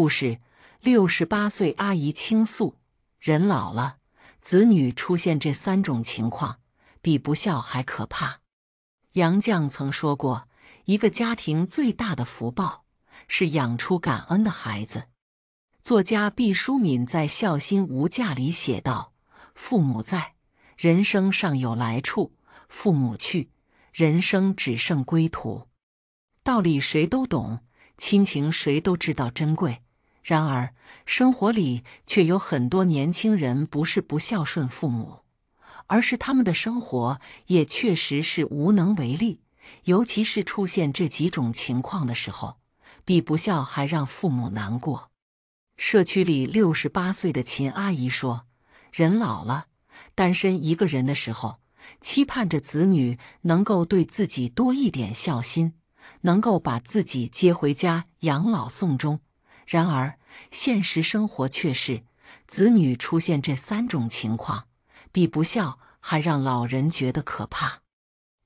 故事：六十八岁阿姨倾诉，人老了，子女出现这三种情况，比不孝还可怕。杨绛曾说过，一个家庭最大的福报是养出感恩的孩子。作家毕淑敏在《孝心无价》里写道：“父母在，人生尚有来处；父母去，人生只剩归途。”道理谁都懂，亲情谁都知道珍贵。然而，生活里却有很多年轻人不是不孝顺父母，而是他们的生活也确实是无能为力。尤其是出现这几种情况的时候，比不孝还让父母难过。社区里六十八岁的秦阿姨说：“人老了，单身一个人的时候，期盼着子女能够对自己多一点孝心，能够把自己接回家养老送终。”然而，现实生活却是，子女出现这三种情况，比不孝还让老人觉得可怕。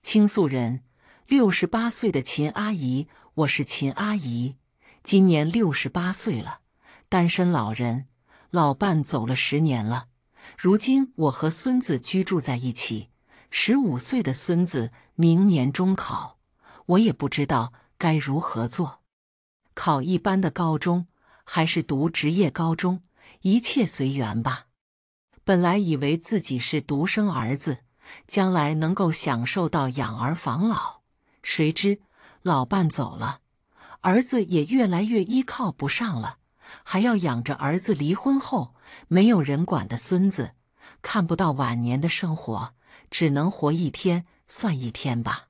倾诉人：六十八岁的秦阿姨，我是秦阿姨，今年六十八岁了，单身老人，老伴走了十年了。如今我和孙子居住在一起，十五岁的孙子明年中考，我也不知道该如何做，考一般的高中。还是读职业高中，一切随缘吧。本来以为自己是独生儿子，将来能够享受到养儿防老，谁知老伴走了，儿子也越来越依靠不上了，还要养着儿子离婚后没有人管的孙子，看不到晚年的生活，只能活一天算一天吧。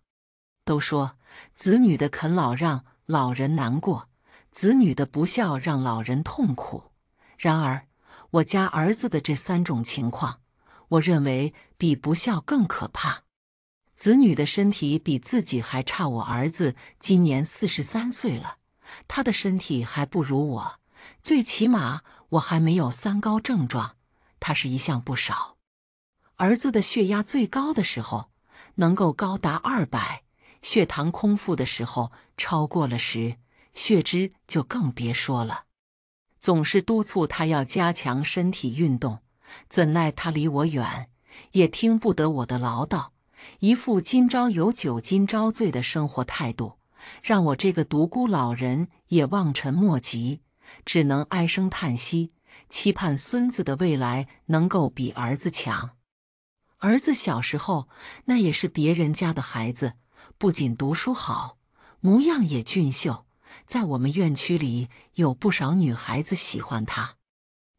都说子女的啃老让老人难过。子女的不孝让老人痛苦，然而我家儿子的这三种情况，我认为比不孝更可怕。子女的身体比自己还差。我儿子今年四十三岁了，他的身体还不如我。最起码我还没有三高症状，他是一项不少。儿子的血压最高的时候能够高达二百，血糖空腹的时候超过了十。血脂就更别说了，总是督促他要加强身体运动，怎奈他离我远，也听不得我的唠叨，一副今朝有酒今朝醉的生活态度，让我这个独孤老人也望尘莫及，只能唉声叹息，期盼孙子的未来能够比儿子强。儿子小时候那也是别人家的孩子，不仅读书好，模样也俊秀。在我们院区里，有不少女孩子喜欢他。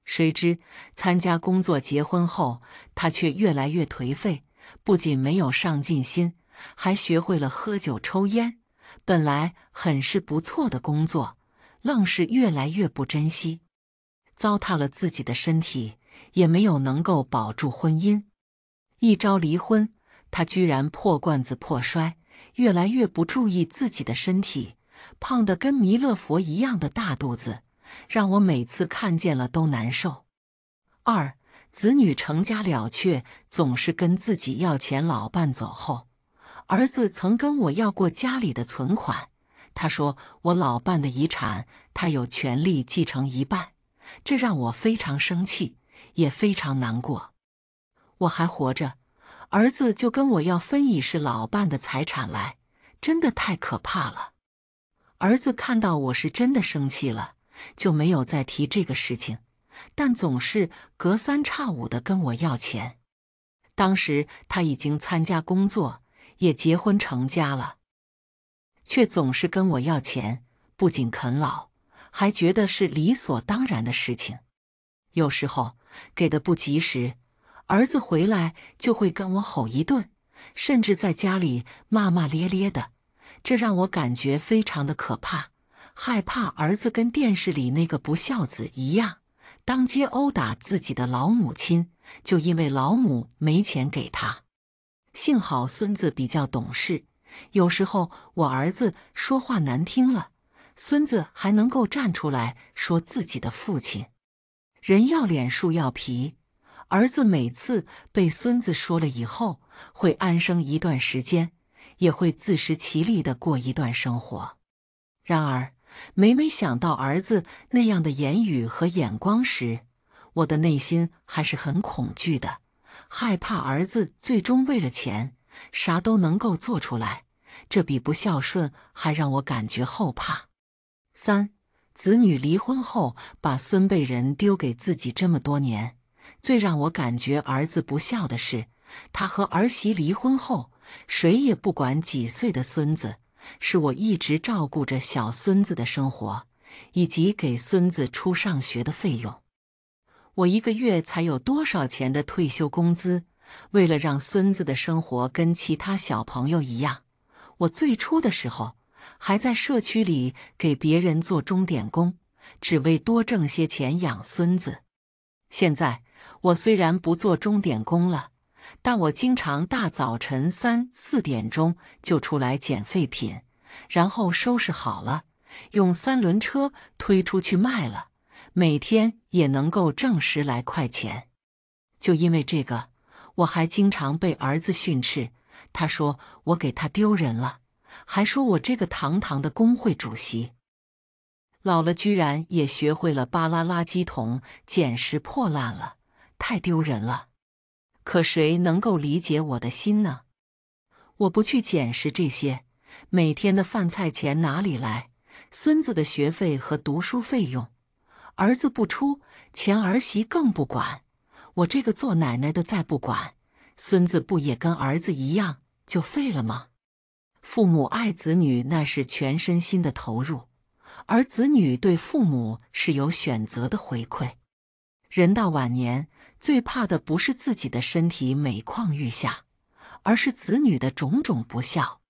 谁知参加工作、结婚后，他却越来越颓废，不仅没有上进心，还学会了喝酒、抽烟。本来很是不错的工作，愣是越来越不珍惜，糟蹋了自己的身体，也没有能够保住婚姻。一朝离婚，他居然破罐子破摔，越来越不注意自己的身体。胖的跟弥勒佛一样的大肚子，让我每次看见了都难受。二子女成家了却总是跟自己要钱。老伴走后，儿子曾跟我要过家里的存款，他说我老伴的遗产他有权利继承一半，这让我非常生气，也非常难过。我还活着，儿子就跟我要分已是老伴的财产来，真的太可怕了。儿子看到我是真的生气了，就没有再提这个事情，但总是隔三差五的跟我要钱。当时他已经参加工作，也结婚成家了，却总是跟我要钱，不仅啃老，还觉得是理所当然的事情。有时候给的不及时，儿子回来就会跟我吼一顿，甚至在家里骂骂咧咧的。这让我感觉非常的可怕，害怕儿子跟电视里那个不孝子一样，当街殴打自己的老母亲，就因为老母没钱给他。幸好孙子比较懂事，有时候我儿子说话难听了，孙子还能够站出来说自己的父亲。人要脸，树要皮，儿子每次被孙子说了以后，会安生一段时间。也会自食其力地过一段生活。然而，每每想到儿子那样的言语和眼光时，我的内心还是很恐惧的，害怕儿子最终为了钱啥都能够做出来。这比不孝顺还让我感觉后怕。三子女离婚后，把孙辈人丢给自己这么多年，最让我感觉儿子不孝的是，他和儿媳离婚后。谁也不管几岁的孙子，是我一直照顾着小孙子的生活，以及给孙子出上学的费用。我一个月才有多少钱的退休工资？为了让孙子的生活跟其他小朋友一样，我最初的时候还在社区里给别人做钟点工，只为多挣些钱养孙子。现在我虽然不做钟点工了。但我经常大早晨三四点钟就出来捡废品，然后收拾好了，用三轮车推出去卖了，每天也能够挣十来块钱。就因为这个，我还经常被儿子训斥，他说我给他丢人了，还说我这个堂堂的工会主席，老了居然也学会了扒拉垃圾桶捡拾破烂了，太丢人了。可谁能够理解我的心呢？我不去捡拾这些，每天的饭菜钱哪里来？孙子的学费和读书费用，儿子不出钱，儿媳更不管。我这个做奶奶的再不管，孙子不也跟儿子一样就废了吗？父母爱子女，那是全身心的投入，而子女对父母是有选择的回馈。人到晚年，最怕的不是自己的身体每况愈下，而是子女的种种不孝。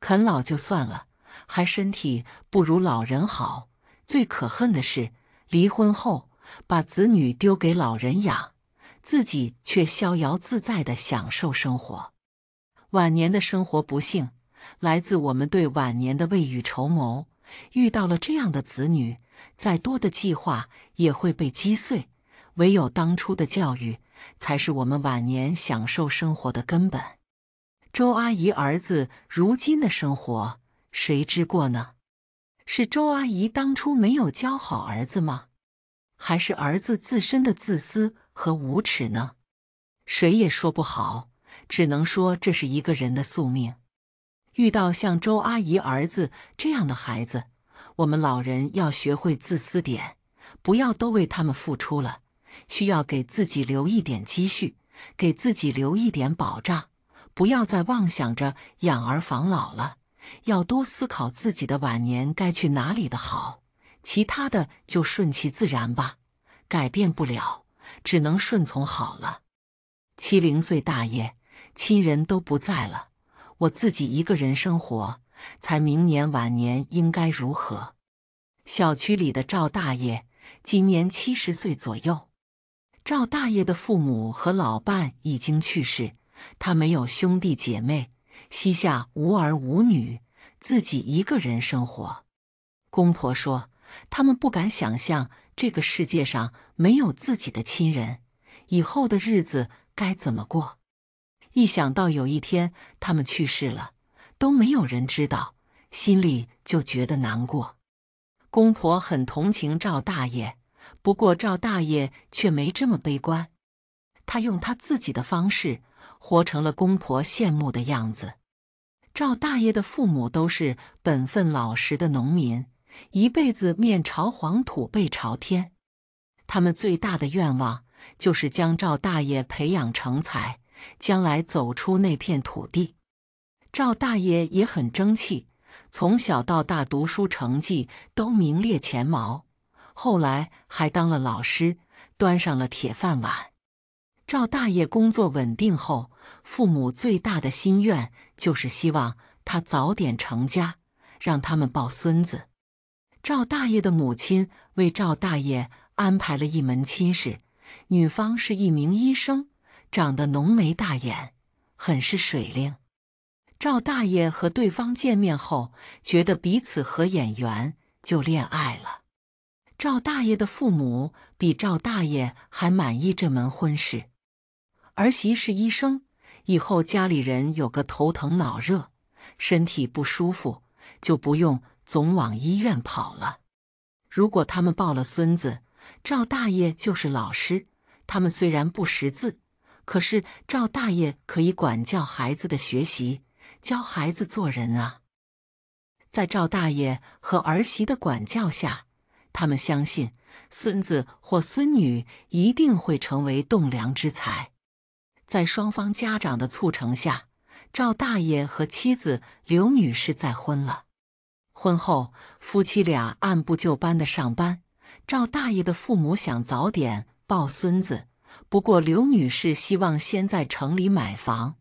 啃老就算了，还身体不如老人好。最可恨的是，离婚后把子女丢给老人养，自己却逍遥自在的享受生活。晚年的生活不幸，来自我们对晚年的未雨绸缪。遇到了这样的子女，再多的计划也会被击碎。唯有当初的教育，才是我们晚年享受生活的根本。周阿姨儿子如今的生活，谁知过呢？是周阿姨当初没有教好儿子吗？还是儿子自身的自私和无耻呢？谁也说不好，只能说这是一个人的宿命。遇到像周阿姨儿子这样的孩子，我们老人要学会自私点，不要都为他们付出了。需要给自己留一点积蓄，给自己留一点保障，不要再妄想着养儿防老了。要多思考自己的晚年该去哪里的好，其他的就顺其自然吧。改变不了，只能顺从好了。七零岁大爷，亲人都不在了，我自己一个人生活，才明年晚年应该如何？小区里的赵大爷今年七十岁左右。赵大爷的父母和老伴已经去世，他没有兄弟姐妹，膝下无儿无女，自己一个人生活。公婆说，他们不敢想象这个世界上没有自己的亲人，以后的日子该怎么过。一想到有一天他们去世了，都没有人知道，心里就觉得难过。公婆很同情赵大爷。不过，赵大爷却没这么悲观。他用他自己的方式，活成了公婆羡慕的样子。赵大爷的父母都是本分老实的农民，一辈子面朝黄土背朝天。他们最大的愿望就是将赵大爷培养成才，将来走出那片土地。赵大爷也很争气，从小到大读书成绩都名列前茅。后来还当了老师，端上了铁饭碗。赵大爷工作稳定后，父母最大的心愿就是希望他早点成家，让他们抱孙子。赵大爷的母亲为赵大爷安排了一门亲事，女方是一名医生，长得浓眉大眼，很是水灵。赵大爷和对方见面后，觉得彼此合眼缘，就恋爱了。赵大爷的父母比赵大爷还满意这门婚事，儿媳是医生，以后家里人有个头疼脑热、身体不舒服，就不用总往医院跑了。如果他们抱了孙子，赵大爷就是老师，他们虽然不识字，可是赵大爷可以管教孩子的学习，教孩子做人啊。在赵大爷和儿媳的管教下。他们相信孙子或孙女一定会成为栋梁之才。在双方家长的促成下，赵大爷和妻子刘女士再婚了。婚后，夫妻俩按部就班的上班。赵大爷的父母想早点抱孙子，不过刘女士希望先在城里买房，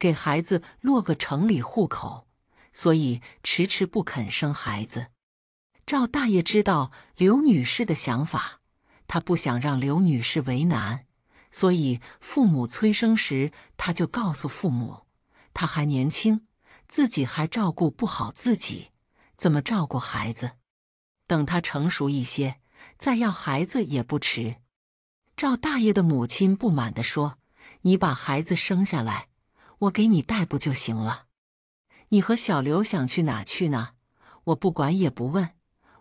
给孩子落个城里户口，所以迟迟不肯生孩子。赵大爷知道刘女士的想法，他不想让刘女士为难，所以父母催生时，他就告诉父母，他还年轻，自己还照顾不好自己，怎么照顾孩子？等他成熟一些，再要孩子也不迟。赵大爷的母亲不满地说：“你把孩子生下来，我给你带不就行了？你和小刘想去哪去哪，我不管也不问。”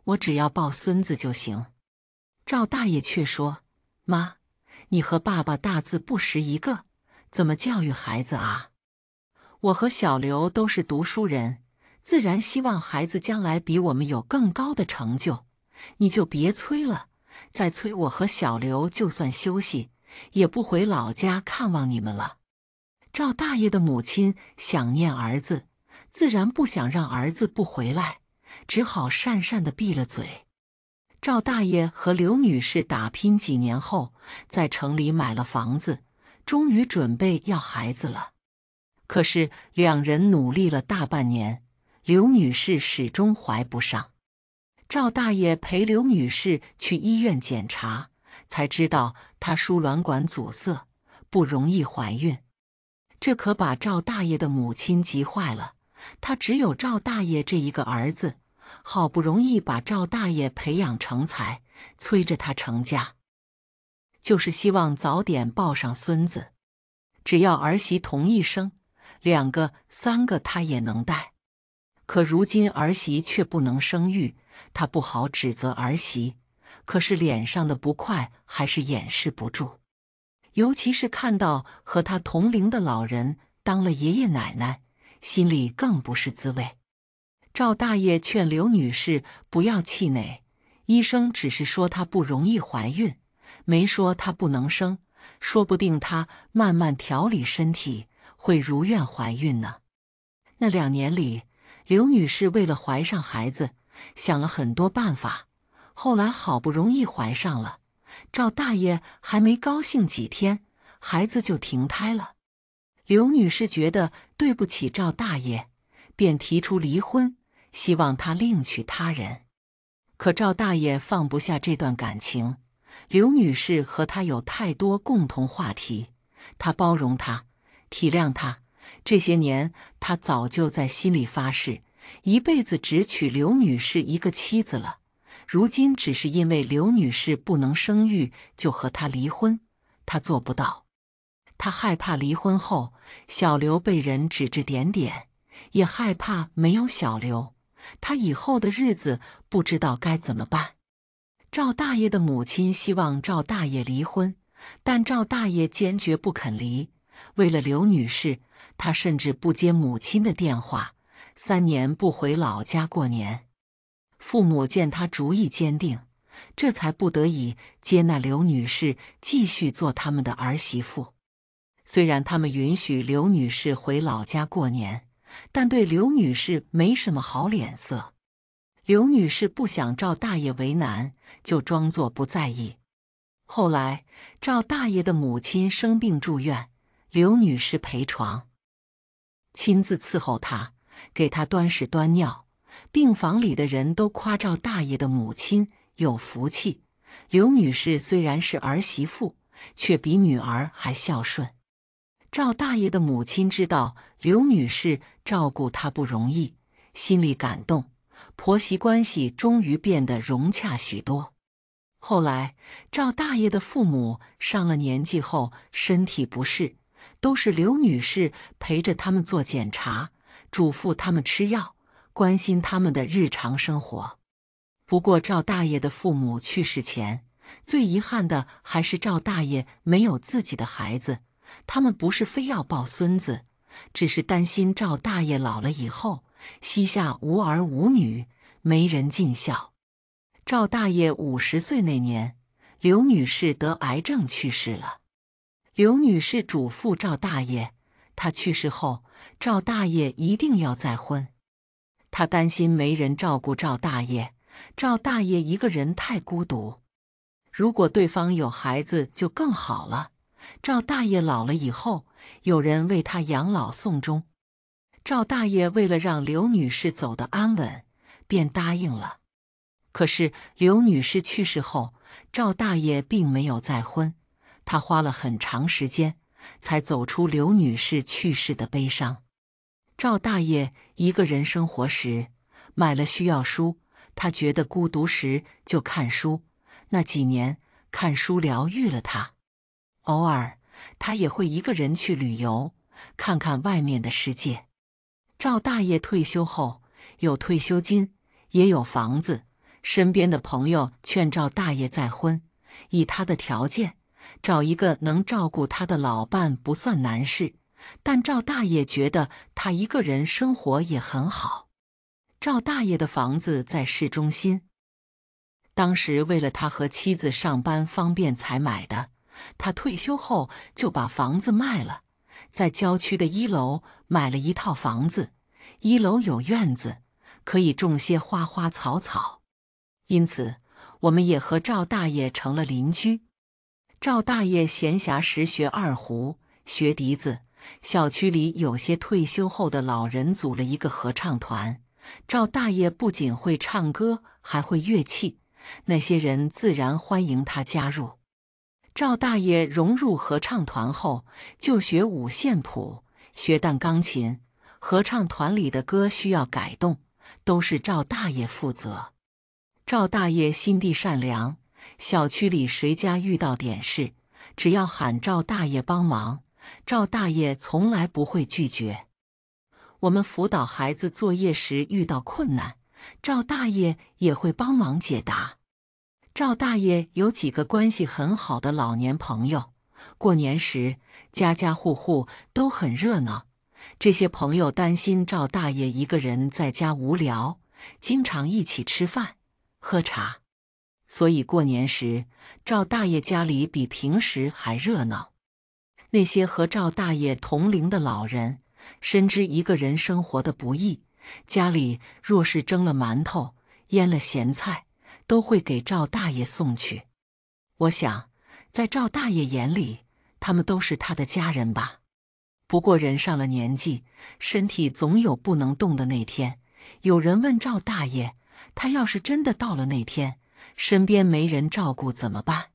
我只要抱孙子就行，赵大爷却说：“妈，你和爸爸大字不识一个，怎么教育孩子啊？我和小刘都是读书人，自然希望孩子将来比我们有更高的成就。你就别催了，再催我和小刘就算休息，也不回老家看望你们了。”赵大爷的母亲想念儿子，自然不想让儿子不回来。只好讪讪的闭了嘴。赵大爷和刘女士打拼几年后，在城里买了房子，终于准备要孩子了。可是两人努力了大半年，刘女士始终怀不上。赵大爷陪刘女士去医院检查，才知道她输卵管阻塞，不容易怀孕。这可把赵大爷的母亲急坏了，她只有赵大爷这一个儿子。好不容易把赵大爷培养成才，催着他成家，就是希望早点抱上孙子。只要儿媳同意生两个、三个，他也能带。可如今儿媳却不能生育，他不好指责儿媳，可是脸上的不快还是掩饰不住。尤其是看到和他同龄的老人当了爷爷奶奶，心里更不是滋味。赵大爷劝刘女士不要气馁，医生只是说她不容易怀孕，没说她不能生，说不定她慢慢调理身体会如愿怀孕呢。那两年里，刘女士为了怀上孩子，想了很多办法。后来好不容易怀上了，赵大爷还没高兴几天，孩子就停胎了。刘女士觉得对不起赵大爷，便提出离婚。希望他另娶他人，可赵大爷放不下这段感情。刘女士和他有太多共同话题，他包容她，体谅她。这些年，他早就在心里发誓，一辈子只娶刘女士一个妻子了。如今，只是因为刘女士不能生育，就和她离婚，他做不到。他害怕离婚后，小刘被人指指点点，也害怕没有小刘。他以后的日子不知道该怎么办。赵大爷的母亲希望赵大爷离婚，但赵大爷坚决不肯离。为了刘女士，他甚至不接母亲的电话，三年不回老家过年。父母见他主意坚定，这才不得已接纳刘女士继续做他们的儿媳妇。虽然他们允许刘女士回老家过年。但对刘女士没什么好脸色。刘女士不想赵大爷为难，就装作不在意。后来赵大爷的母亲生病住院，刘女士陪床，亲自伺候他，给他端屎端尿。病房里的人都夸赵大爷的母亲有福气。刘女士虽然是儿媳妇，却比女儿还孝顺。赵大爷的母亲知道刘女士照顾他不容易，心里感动，婆媳关系终于变得融洽许多。后来，赵大爷的父母上了年纪后身体不适，都是刘女士陪着他们做检查，嘱咐他们吃药，关心他们的日常生活。不过，赵大爷的父母去世前最遗憾的还是赵大爷没有自己的孩子。他们不是非要抱孙子，只是担心赵大爷老了以后膝下无儿无女，没人尽孝。赵大爷五十岁那年，刘女士得癌症去世了。刘女士嘱咐赵大爷，她去世后，赵大爷一定要再婚。他担心没人照顾赵大爷，赵大爷一个人太孤独。如果对方有孩子，就更好了。赵大爷老了以后，有人为他养老送终。赵大爷为了让刘女士走得安稳，便答应了。可是刘女士去世后，赵大爷并没有再婚。他花了很长时间才走出刘女士去世的悲伤。赵大爷一个人生活时，买了需要书。他觉得孤独时就看书。那几年，看书疗愈了他。偶尔，他也会一个人去旅游，看看外面的世界。赵大爷退休后有退休金，也有房子。身边的朋友劝赵大爷再婚，以他的条件，找一个能照顾他的老伴不算难事。但赵大爷觉得他一个人生活也很好。赵大爷的房子在市中心，当时为了他和妻子上班方便才买的。他退休后就把房子卖了，在郊区的一楼买了一套房子，一楼有院子，可以种些花花草草。因此，我们也和赵大爷成了邻居。赵大爷闲暇时学二胡、学笛子。小区里有些退休后的老人组了一个合唱团，赵大爷不仅会唱歌，还会乐器，那些人自然欢迎他加入。赵大爷融入合唱团后，就学五线谱，学弹钢琴。合唱团里的歌需要改动，都是赵大爷负责。赵大爷心地善良，小区里谁家遇到点事，只要喊赵大爷帮忙，赵大爷从来不会拒绝。我们辅导孩子作业时遇到困难，赵大爷也会帮忙解答。赵大爷有几个关系很好的老年朋友，过年时家家户户都很热闹。这些朋友担心赵大爷一个人在家无聊，经常一起吃饭喝茶，所以过年时赵大爷家里比平时还热闹。那些和赵大爷同龄的老人深知一个人生活的不易，家里若是蒸了馒头，腌了咸菜。都会给赵大爷送去。我想，在赵大爷眼里，他们都是他的家人吧。不过人上了年纪，身体总有不能动的那天。有人问赵大爷，他要是真的到了那天，身边没人照顾怎么办？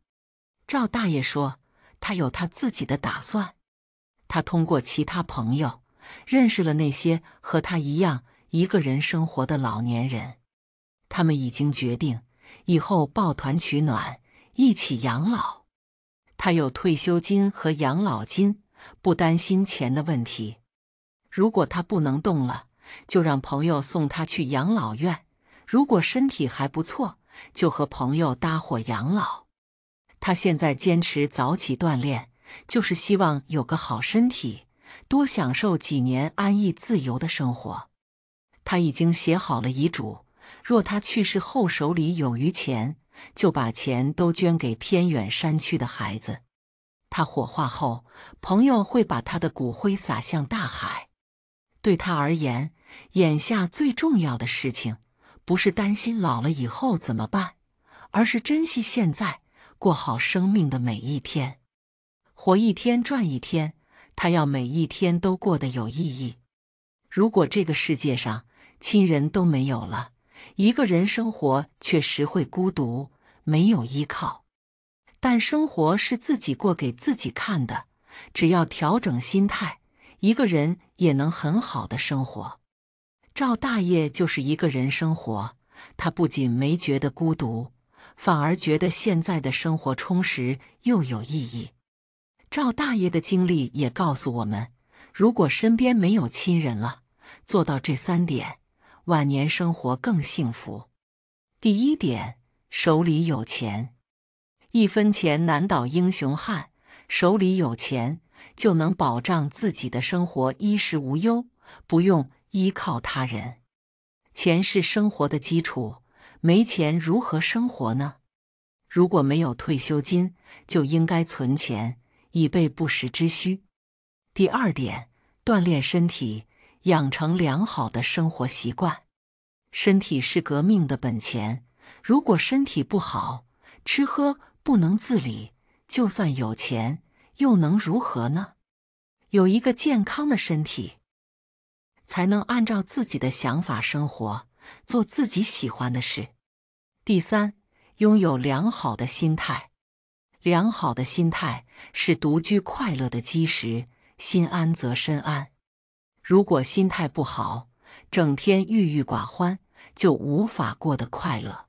赵大爷说，他有他自己的打算。他通过其他朋友认识了那些和他一样一个人生活的老年人，他们已经决定。以后抱团取暖，一起养老。他有退休金和养老金，不担心钱的问题。如果他不能动了，就让朋友送他去养老院；如果身体还不错，就和朋友搭伙养老。他现在坚持早起锻炼，就是希望有个好身体，多享受几年安逸自由的生活。他已经写好了遗嘱。若他去世后手里有余钱，就把钱都捐给偏远山区的孩子。他火化后，朋友会把他的骨灰撒向大海。对他而言，眼下最重要的事情，不是担心老了以后怎么办，而是珍惜现在，过好生命的每一天，活一天赚一天。他要每一天都过得有意义。如果这个世界上亲人都没有了，一个人生活确实会孤独，没有依靠，但生活是自己过给自己看的。只要调整心态，一个人也能很好的生活。赵大爷就是一个人生活，他不仅没觉得孤独，反而觉得现在的生活充实又有意义。赵大爷的经历也告诉我们，如果身边没有亲人了，做到这三点。晚年生活更幸福。第一点，手里有钱，一分钱难倒英雄汉。手里有钱，就能保障自己的生活衣食无忧，不用依靠他人。钱是生活的基础，没钱如何生活呢？如果没有退休金，就应该存钱以备不时之需。第二点，锻炼身体。养成良好的生活习惯，身体是革命的本钱。如果身体不好，吃喝不能自理，就算有钱又能如何呢？有一个健康的身体，才能按照自己的想法生活，做自己喜欢的事。第三，拥有良好的心态。良好的心态是独居快乐的基石，心安则身安。如果心态不好，整天郁郁寡欢，就无法过得快乐。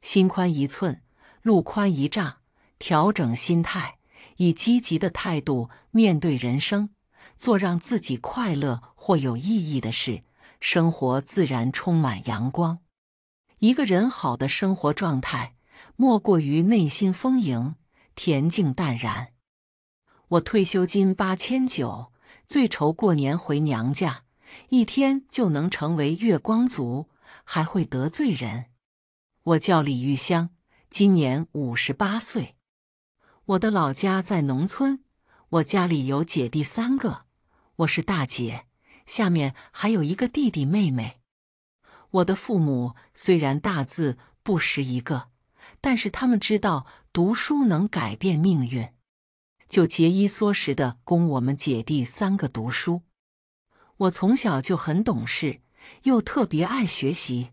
心宽一寸，路宽一丈。调整心态，以积极的态度面对人生，做让自己快乐或有意义的事，生活自然充满阳光。一个人好的生活状态，莫过于内心丰盈、恬静淡然。我退休金八千九。最愁过年回娘家，一天就能成为月光族，还会得罪人。我叫李玉香，今年五十八岁。我的老家在农村，我家里有姐弟三个，我是大姐，下面还有一个弟弟妹妹。我的父母虽然大字不识一个，但是他们知道读书能改变命运。就节衣缩食的供我们姐弟三个读书。我从小就很懂事，又特别爱学习。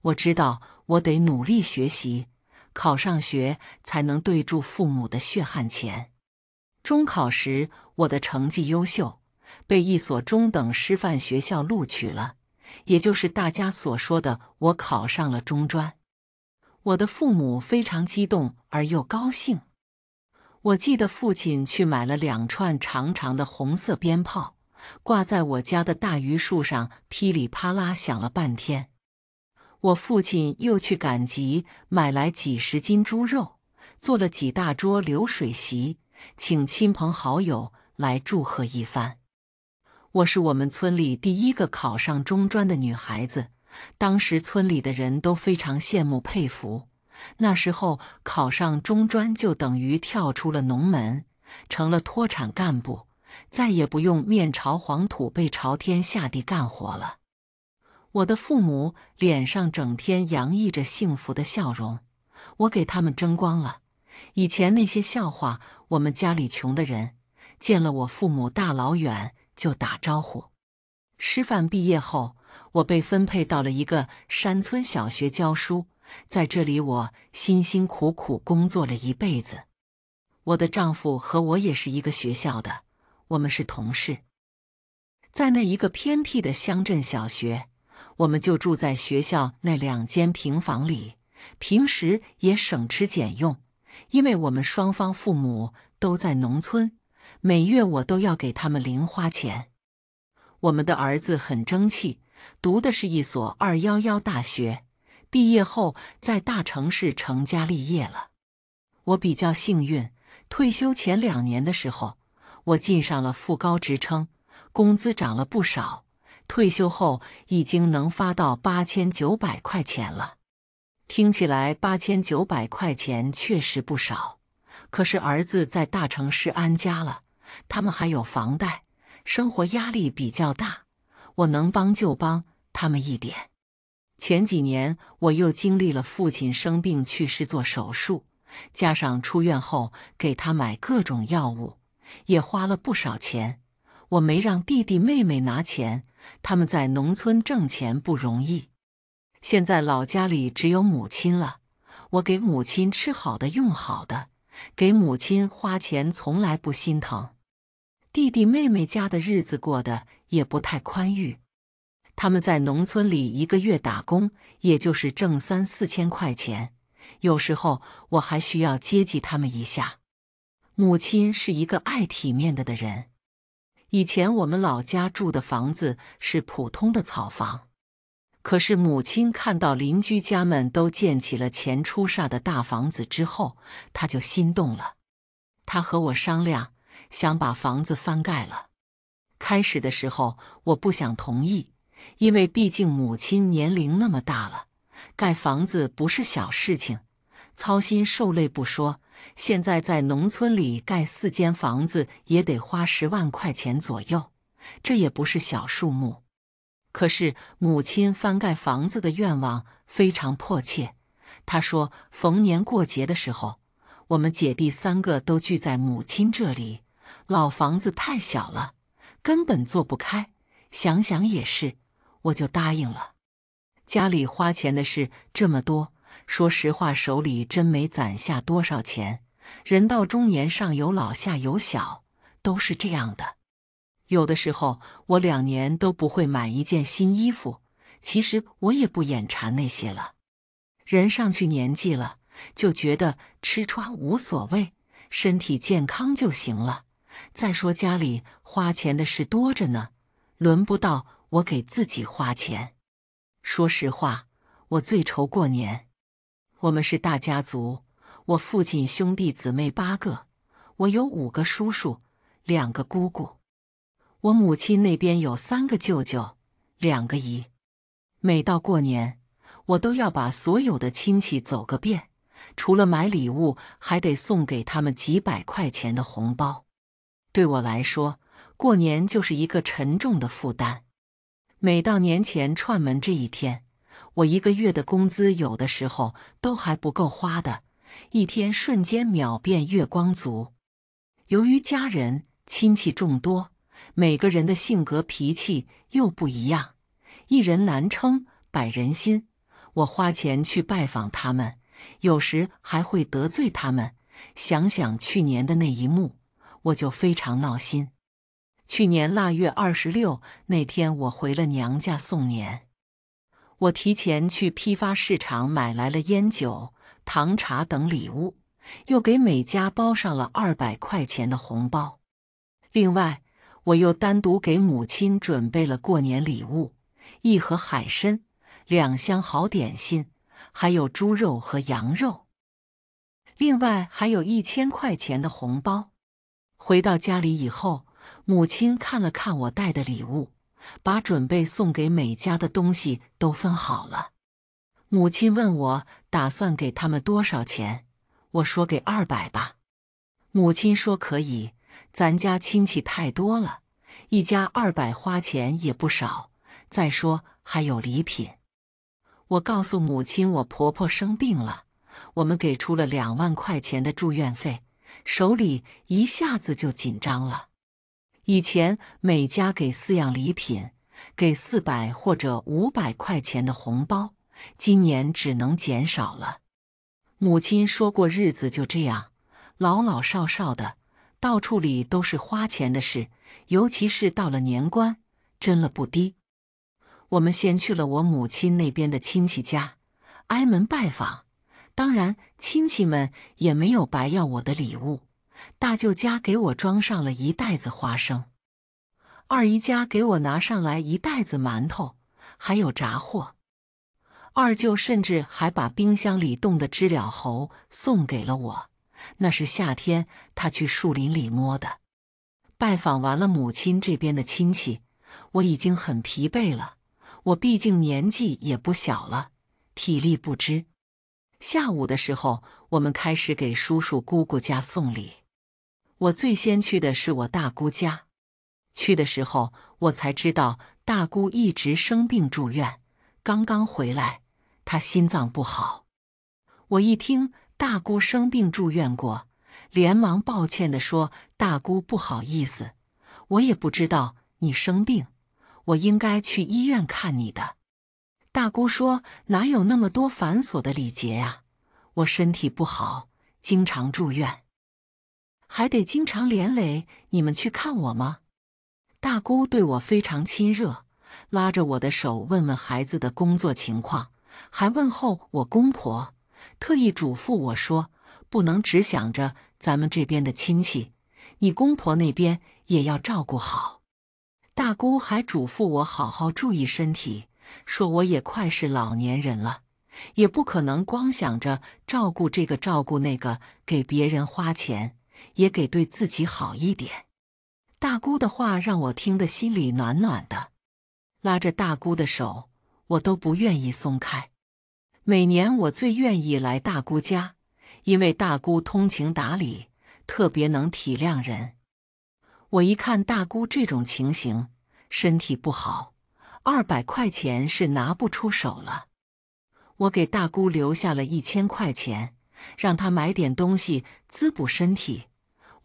我知道我得努力学习，考上学才能对住父母的血汗钱。中考时，我的成绩优秀，被一所中等师范学校录取了，也就是大家所说的我考上了中专。我的父母非常激动而又高兴。我记得父亲去买了两串长长的红色鞭炮，挂在我家的大榆树上，噼里啪啦响了半天。我父亲又去赶集，买来几十斤猪肉，做了几大桌流水席，请亲朋好友来祝贺一番。我是我们村里第一个考上中专的女孩子，当时村里的人都非常羡慕佩服。那时候考上中专就等于跳出了农门，成了脱产干部，再也不用面朝黄土背朝天下地干活了。我的父母脸上整天洋溢着幸福的笑容，我给他们争光了。以前那些笑话，我们家里穷的人见了我父母大老远就打招呼。师范毕业后，我被分配到了一个山村小学教书。在这里，我辛辛苦苦工作了一辈子。我的丈夫和我也是一个学校的，我们是同事。在那一个偏僻的乡镇小学，我们就住在学校那两间平房里，平时也省吃俭用，因为我们双方父母都在农村，每月我都要给他们零花钱。我们的儿子很争气，读的是一所二幺幺大学。毕业后在大城市成家立业了，我比较幸运。退休前两年的时候，我晋上了副高职称，工资涨了不少。退休后已经能发到八千九百块钱了。听起来八千九百块钱确实不少，可是儿子在大城市安家了，他们还有房贷，生活压力比较大。我能帮就帮他们一点。前几年，我又经历了父亲生病去世、做手术，加上出院后给他买各种药物，也花了不少钱。我没让弟弟妹妹拿钱，他们在农村挣钱不容易。现在老家里只有母亲了，我给母亲吃好的、用好的，给母亲花钱从来不心疼。弟弟妹妹家的日子过得也不太宽裕。他们在农村里一个月打工，也就是挣三四千块钱。有时候我还需要接济他们一下。母亲是一个爱体面的的人。以前我们老家住的房子是普通的草房，可是母亲看到邻居家们都建起了前出煞的大房子之后，她就心动了。她和我商量，想把房子翻盖了。开始的时候，我不想同意。因为毕竟母亲年龄那么大了，盖房子不是小事情，操心受累不说，现在在农村里盖四间房子也得花十万块钱左右，这也不是小数目。可是母亲翻盖房子的愿望非常迫切，她说：“逢年过节的时候，我们姐弟三个都聚在母亲这里，老房子太小了，根本坐不开。想想也是。”我就答应了。家里花钱的事这么多，说实话，手里真没攒下多少钱。人到中年，上有老，下有小，都是这样的。有的时候，我两年都不会买一件新衣服。其实我也不眼馋那些了。人上去年纪了，就觉得吃穿无所谓，身体健康就行了。再说家里花钱的事多着呢，轮不到。我给自己花钱。说实话，我最愁过年。我们是大家族，我父亲兄弟姊妹八个，我有五个叔叔，两个姑姑。我母亲那边有三个舅舅，两个姨。每到过年，我都要把所有的亲戚走个遍，除了买礼物，还得送给他们几百块钱的红包。对我来说，过年就是一个沉重的负担。每到年前串门这一天，我一个月的工资有的时候都还不够花的，一天瞬间秒变月光族。由于家人亲戚众多，每个人的性格脾气又不一样，一人难称百人心，我花钱去拜访他们，有时还会得罪他们。想想去年的那一幕，我就非常闹心。去年腊月二十六那天，我回了娘家送年。我提前去批发市场买来了烟酒、糖茶等礼物，又给每家包上了二百块钱的红包。另外，我又单独给母亲准备了过年礼物：一盒海参、两箱好点心，还有猪肉和羊肉。另外还有一千块钱的红包。回到家里以后。母亲看了看我带的礼物，把准备送给每家的东西都分好了。母亲问我打算给他们多少钱，我说给二百吧。母亲说可以，咱家亲戚太多了，一家二百花钱也不少，再说还有礼品。我告诉母亲我婆婆生病了，我们给出了两万块钱的住院费，手里一下子就紧张了。以前每家给四样礼品，给四百或者五百块钱的红包，今年只能减少了。母亲说过日子就这样，老老少少的，到处里都是花钱的事，尤其是到了年关，真了不低。我们先去了我母亲那边的亲戚家，挨门拜访，当然亲戚们也没有白要我的礼物。大舅家给我装上了一袋子花生，二姨家给我拿上来一袋子馒头，还有炸货。二舅甚至还把冰箱里冻的知了猴送给了我，那是夏天他去树林里摸的。拜访完了母亲这边的亲戚，我已经很疲惫了，我毕竟年纪也不小了，体力不支。下午的时候，我们开始给叔叔、姑姑家送礼。我最先去的是我大姑家，去的时候我才知道大姑一直生病住院，刚刚回来，她心脏不好。我一听大姑生病住院过，连忙抱歉的说：“大姑不好意思，我也不知道你生病，我应该去医院看你的。”大姑说：“哪有那么多繁琐的礼节啊？我身体不好，经常住院。”还得经常连累你们去看我吗？大姑对我非常亲热，拉着我的手问问孩子的工作情况，还问候我公婆，特意嘱咐我说，不能只想着咱们这边的亲戚，你公婆那边也要照顾好。大姑还嘱咐我好好注意身体，说我也快是老年人了，也不可能光想着照顾这个照顾那个，给别人花钱。也给对自己好一点。大姑的话让我听得心里暖暖的，拉着大姑的手，我都不愿意松开。每年我最愿意来大姑家，因为大姑通情达理，特别能体谅人。我一看大姑这种情形，身体不好，二百块钱是拿不出手了。我给大姑留下了一千块钱，让她买点东西滋补身体。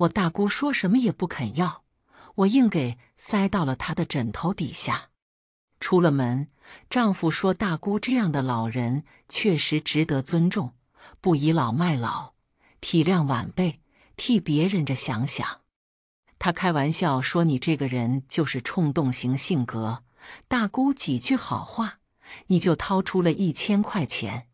我大姑说什么也不肯要，我硬给塞到了她的枕头底下。出了门，丈夫说：“大姑这样的老人确实值得尊重，不倚老卖老，体谅晚辈，替别人着想想。”他开玩笑说：“你这个人就是冲动型性格。”大姑几句好话，你就掏出了一千块钱。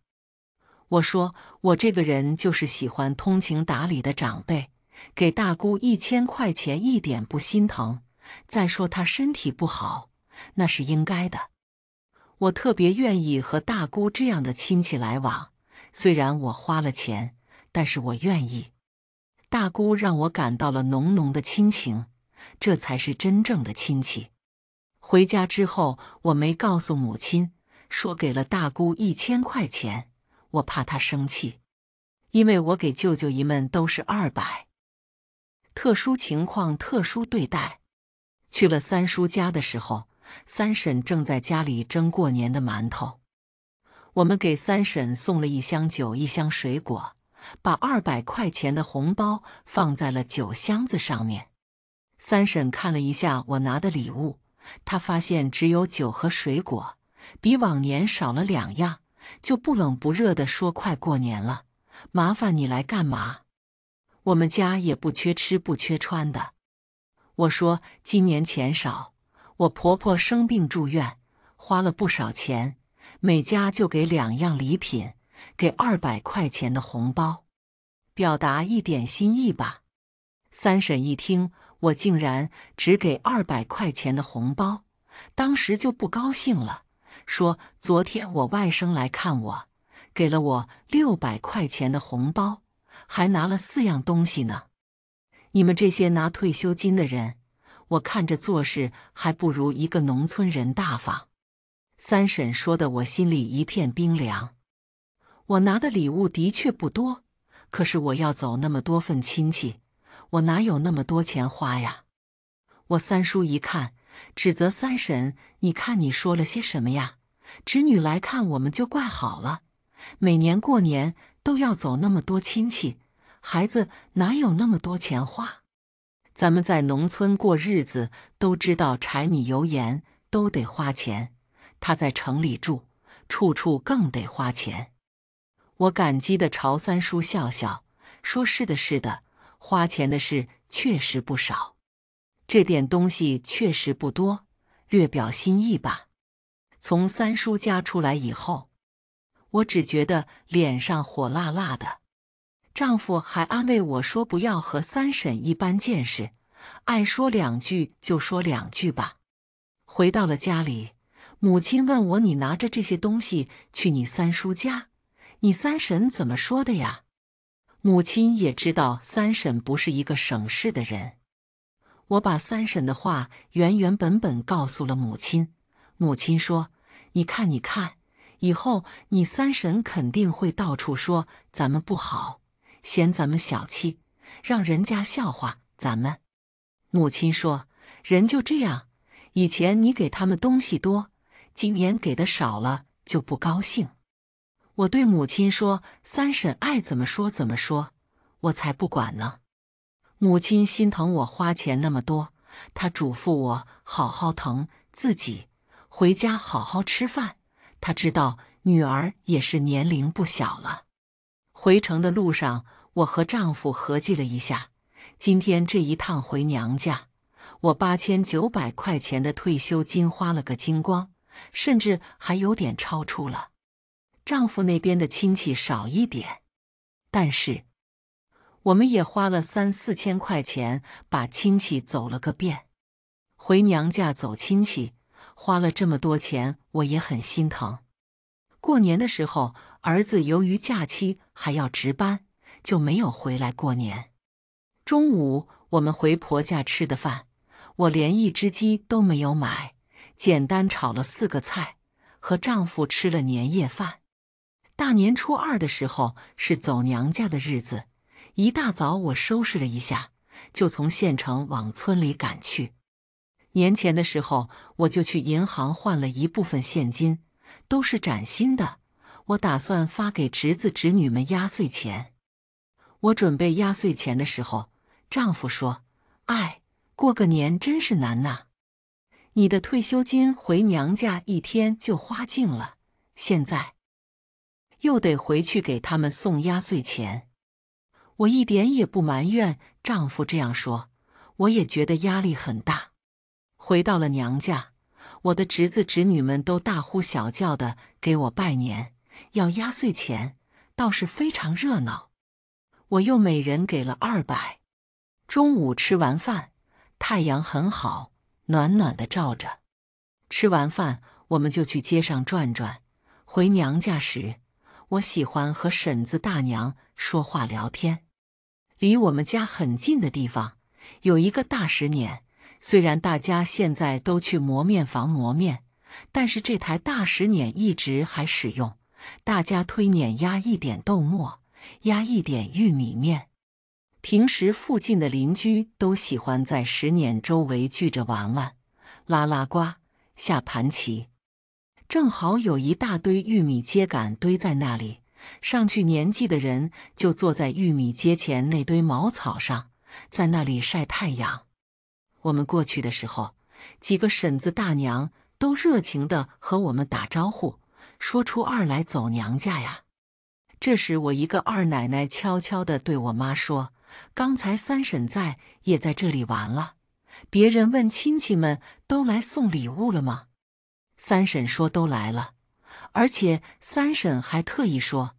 我说：“我这个人就是喜欢通情达理的长辈。”给大姑一千块钱一点不心疼，再说她身体不好，那是应该的。我特别愿意和大姑这样的亲戚来往，虽然我花了钱，但是我愿意。大姑让我感到了浓浓的亲情，这才是真正的亲戚。回家之后，我没告诉母亲，说给了大姑一千块钱，我怕她生气，因为我给舅舅姨们都是二百。特殊情况特殊对待。去了三叔家的时候，三婶正在家里蒸过年的馒头。我们给三婶送了一箱酒、一箱水果，把二百块钱的红包放在了酒箱子上面。三婶看了一下我拿的礼物，她发现只有酒和水果，比往年少了两样，就不冷不热的说：“快过年了，麻烦你来干嘛？”我们家也不缺吃不缺穿的。我说今年钱少，我婆婆生病住院，花了不少钱，每家就给两样礼品，给二百块钱的红包，表达一点心意吧。三婶一听我竟然只给二百块钱的红包，当时就不高兴了，说昨天我外甥来看我，给了我六百块钱的红包。还拿了四样东西呢，你们这些拿退休金的人，我看着做事还不如一个农村人大方。三婶说的，我心里一片冰凉。我拿的礼物的确不多，可是我要走那么多份亲戚，我哪有那么多钱花呀？我三叔一看，指责三婶：“你看你说了些什么呀？侄女来看我们就怪好了，每年过年。”都要走那么多亲戚，孩子哪有那么多钱花？咱们在农村过日子，都知道柴米油盐都得花钱。他在城里住，处处更得花钱。我感激的朝三叔笑笑，说：“是的，是的，花钱的事确实不少。这点东西确实不多，略表心意吧。”从三叔家出来以后。我只觉得脸上火辣辣的，丈夫还安慰我说：“不要和三婶一般见识，爱说两句就说两句吧。”回到了家里，母亲问我：“你拿着这些东西去你三叔家，你三婶怎么说的呀？”母亲也知道三婶不是一个省事的人，我把三婶的话原原本本告诉了母亲。母亲说：“你看，你看。”以后你三婶肯定会到处说咱们不好，嫌咱们小气，让人家笑话咱们。母亲说：“人就这样，以前你给他们东西多，今年给的少了就不高兴。”我对母亲说：“三婶爱怎么说怎么说，我才不管呢。”母亲心疼我花钱那么多，她嘱咐我好好疼自己，回家好好吃饭。他知道女儿也是年龄不小了。回城的路上，我和丈夫合计了一下，今天这一趟回娘家，我八千九百块钱的退休金花了个精光，甚至还有点超出了。丈夫那边的亲戚少一点，但是我们也花了三四千块钱把亲戚走了个遍。回娘家走亲戚花了这么多钱。我也很心疼。过年的时候，儿子由于假期还要值班，就没有回来过年。中午我们回婆家吃的饭，我连一只鸡都没有买，简单炒了四个菜，和丈夫吃了年夜饭。大年初二的时候是走娘家的日子，一大早我收拾了一下，就从县城往村里赶去。年前的时候，我就去银行换了一部分现金，都是崭新的。我打算发给侄子侄女们压岁钱。我准备压岁钱的时候，丈夫说：“哎，过个年真是难呐！你的退休金回娘家一天就花尽了，现在又得回去给他们送压岁钱。”我一点也不埋怨丈夫这样说，我也觉得压力很大。回到了娘家，我的侄子侄女们都大呼小叫的给我拜年，要压岁钱，倒是非常热闹。我又每人给了二百。中午吃完饭，太阳很好，暖暖的照着。吃完饭，我们就去街上转转。回娘家时，我喜欢和婶子大娘说话聊天。离我们家很近的地方有一个大石碾。虽然大家现在都去磨面房磨面，但是这台大石碾一直还使用。大家推碾压一点豆沫，压一点玉米面。平时附近的邻居都喜欢在石碾周围聚着玩玩，拉拉瓜、下盘棋。正好有一大堆玉米秸秆堆在那里，上去年纪的人就坐在玉米秸前那堆茅草上，在那里晒太阳。我们过去的时候，几个婶子大娘都热情地和我们打招呼，说出二来走娘家呀。这时，我一个二奶奶悄悄地对我妈说：“刚才三婶在，也在这里玩了。别人问亲戚们都来送礼物了吗？三婶说都来了，而且三婶还特意说，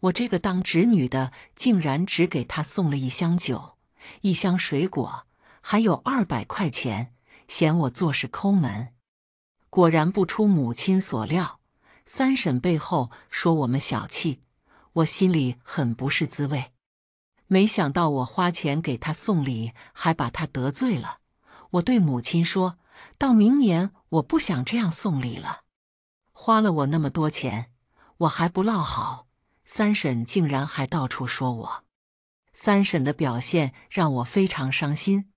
我这个当侄女的竟然只给她送了一箱酒，一箱水果。”还有二百块钱，嫌我做事抠门。果然不出母亲所料，三婶背后说我们小气，我心里很不是滋味。没想到我花钱给她送礼，还把她得罪了。我对母亲说：“到明年我不想这样送礼了，花了我那么多钱，我还不落好，三婶竟然还到处说我。”三婶的表现让我非常伤心。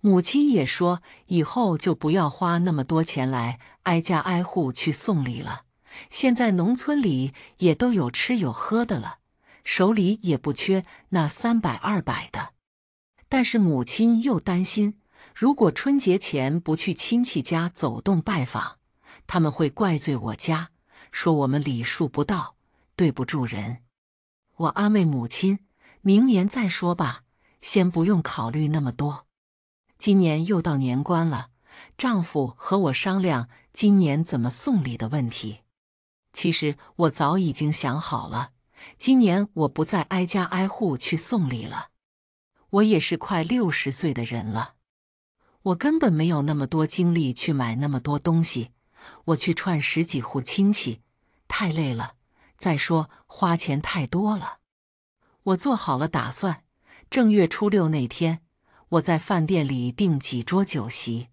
母亲也说，以后就不要花那么多钱来挨家挨户去送礼了。现在农村里也都有吃有喝的了，手里也不缺那三百二百的。但是母亲又担心，如果春节前不去亲戚家走动拜访，他们会怪罪我家，说我们礼数不到，对不住人。我安慰母亲，明年再说吧，先不用考虑那么多。今年又到年关了，丈夫和我商量今年怎么送礼的问题。其实我早已经想好了，今年我不再挨家挨户去送礼了。我也是快六十岁的人了，我根本没有那么多精力去买那么多东西。我去串十几户亲戚，太累了，再说花钱太多了。我做好了打算，正月初六那天。我在饭店里订几桌酒席，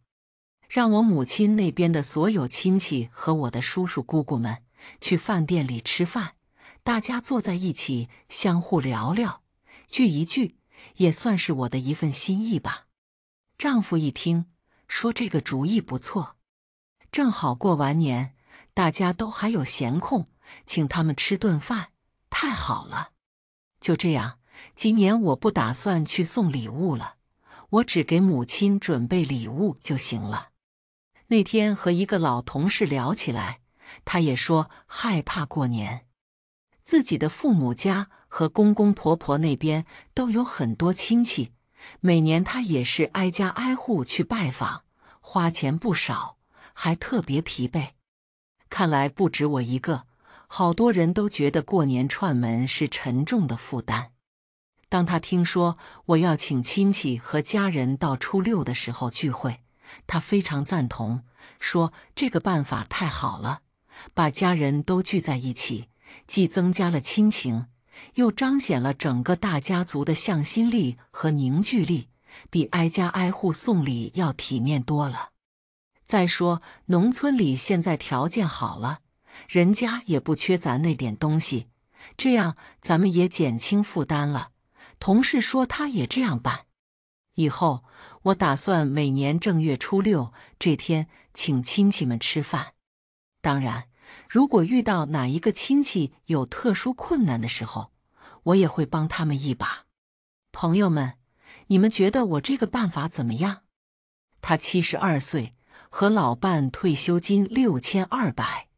让我母亲那边的所有亲戚和我的叔叔姑姑们去饭店里吃饭，大家坐在一起相互聊聊，聚一聚，也算是我的一份心意吧。丈夫一听说这个主意不错，正好过完年大家都还有闲空，请他们吃顿饭，太好了。就这样，今年我不打算去送礼物了。我只给母亲准备礼物就行了。那天和一个老同事聊起来，他也说害怕过年。自己的父母家和公公婆婆那边都有很多亲戚，每年他也是挨家挨户去拜访，花钱不少，还特别疲惫。看来不止我一个，好多人都觉得过年串门是沉重的负担。当他听说我要请亲戚和家人到初六的时候聚会，他非常赞同，说这个办法太好了，把家人都聚在一起，既增加了亲情，又彰显了整个大家族的向心力和凝聚力，比挨家挨户送礼要体面多了。再说，农村里现在条件好了，人家也不缺咱那点东西，这样咱们也减轻负担了。同事说他也这样办，以后我打算每年正月初六这天请亲戚们吃饭。当然，如果遇到哪一个亲戚有特殊困难的时候，我也会帮他们一把。朋友们，你们觉得我这个办法怎么样？他七十二岁，和老伴退休金六千二百，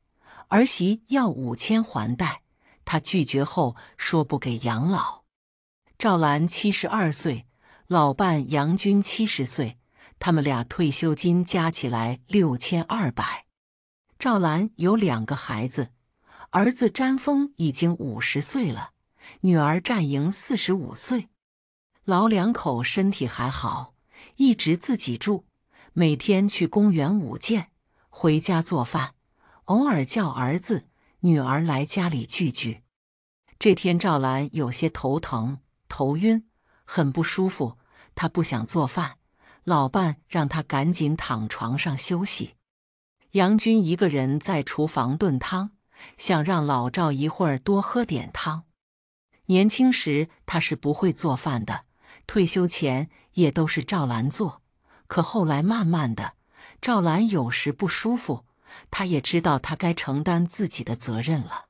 儿媳要五千还贷，他拒绝后说不给养老。赵兰七十二岁，老伴杨军七十岁，他们俩退休金加起来六千二百。赵兰有两个孩子，儿子詹峰已经五十岁了，女儿战莹四十五岁。老两口身体还好，一直自己住，每天去公园舞剑，回家做饭，偶尔叫儿子、女儿来家里聚聚。这天，赵兰有些头疼。头晕，很不舒服。他不想做饭，老伴让他赶紧躺床上休息。杨军一个人在厨房炖汤，想让老赵一会儿多喝点汤。年轻时他是不会做饭的，退休前也都是赵兰做。可后来慢慢的，赵兰有时不舒服，他也知道他该承担自己的责任了。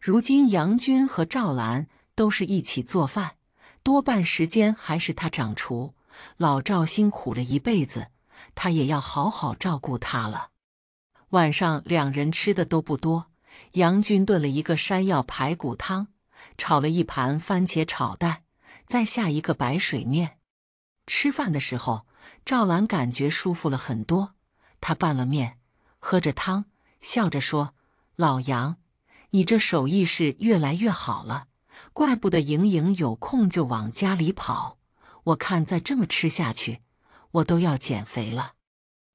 如今杨军和赵兰都是一起做饭。多半时间还是他掌厨，老赵辛苦了一辈子，他也要好好照顾他了。晚上两人吃的都不多，杨军炖了一个山药排骨汤，炒了一盘番茄炒蛋，再下一个白水面。吃饭的时候，赵兰感觉舒服了很多，她拌了面，喝着汤，笑着说：“老杨，你这手艺是越来越好了。”怪不得莹莹有空就往家里跑。我看再这么吃下去，我都要减肥了。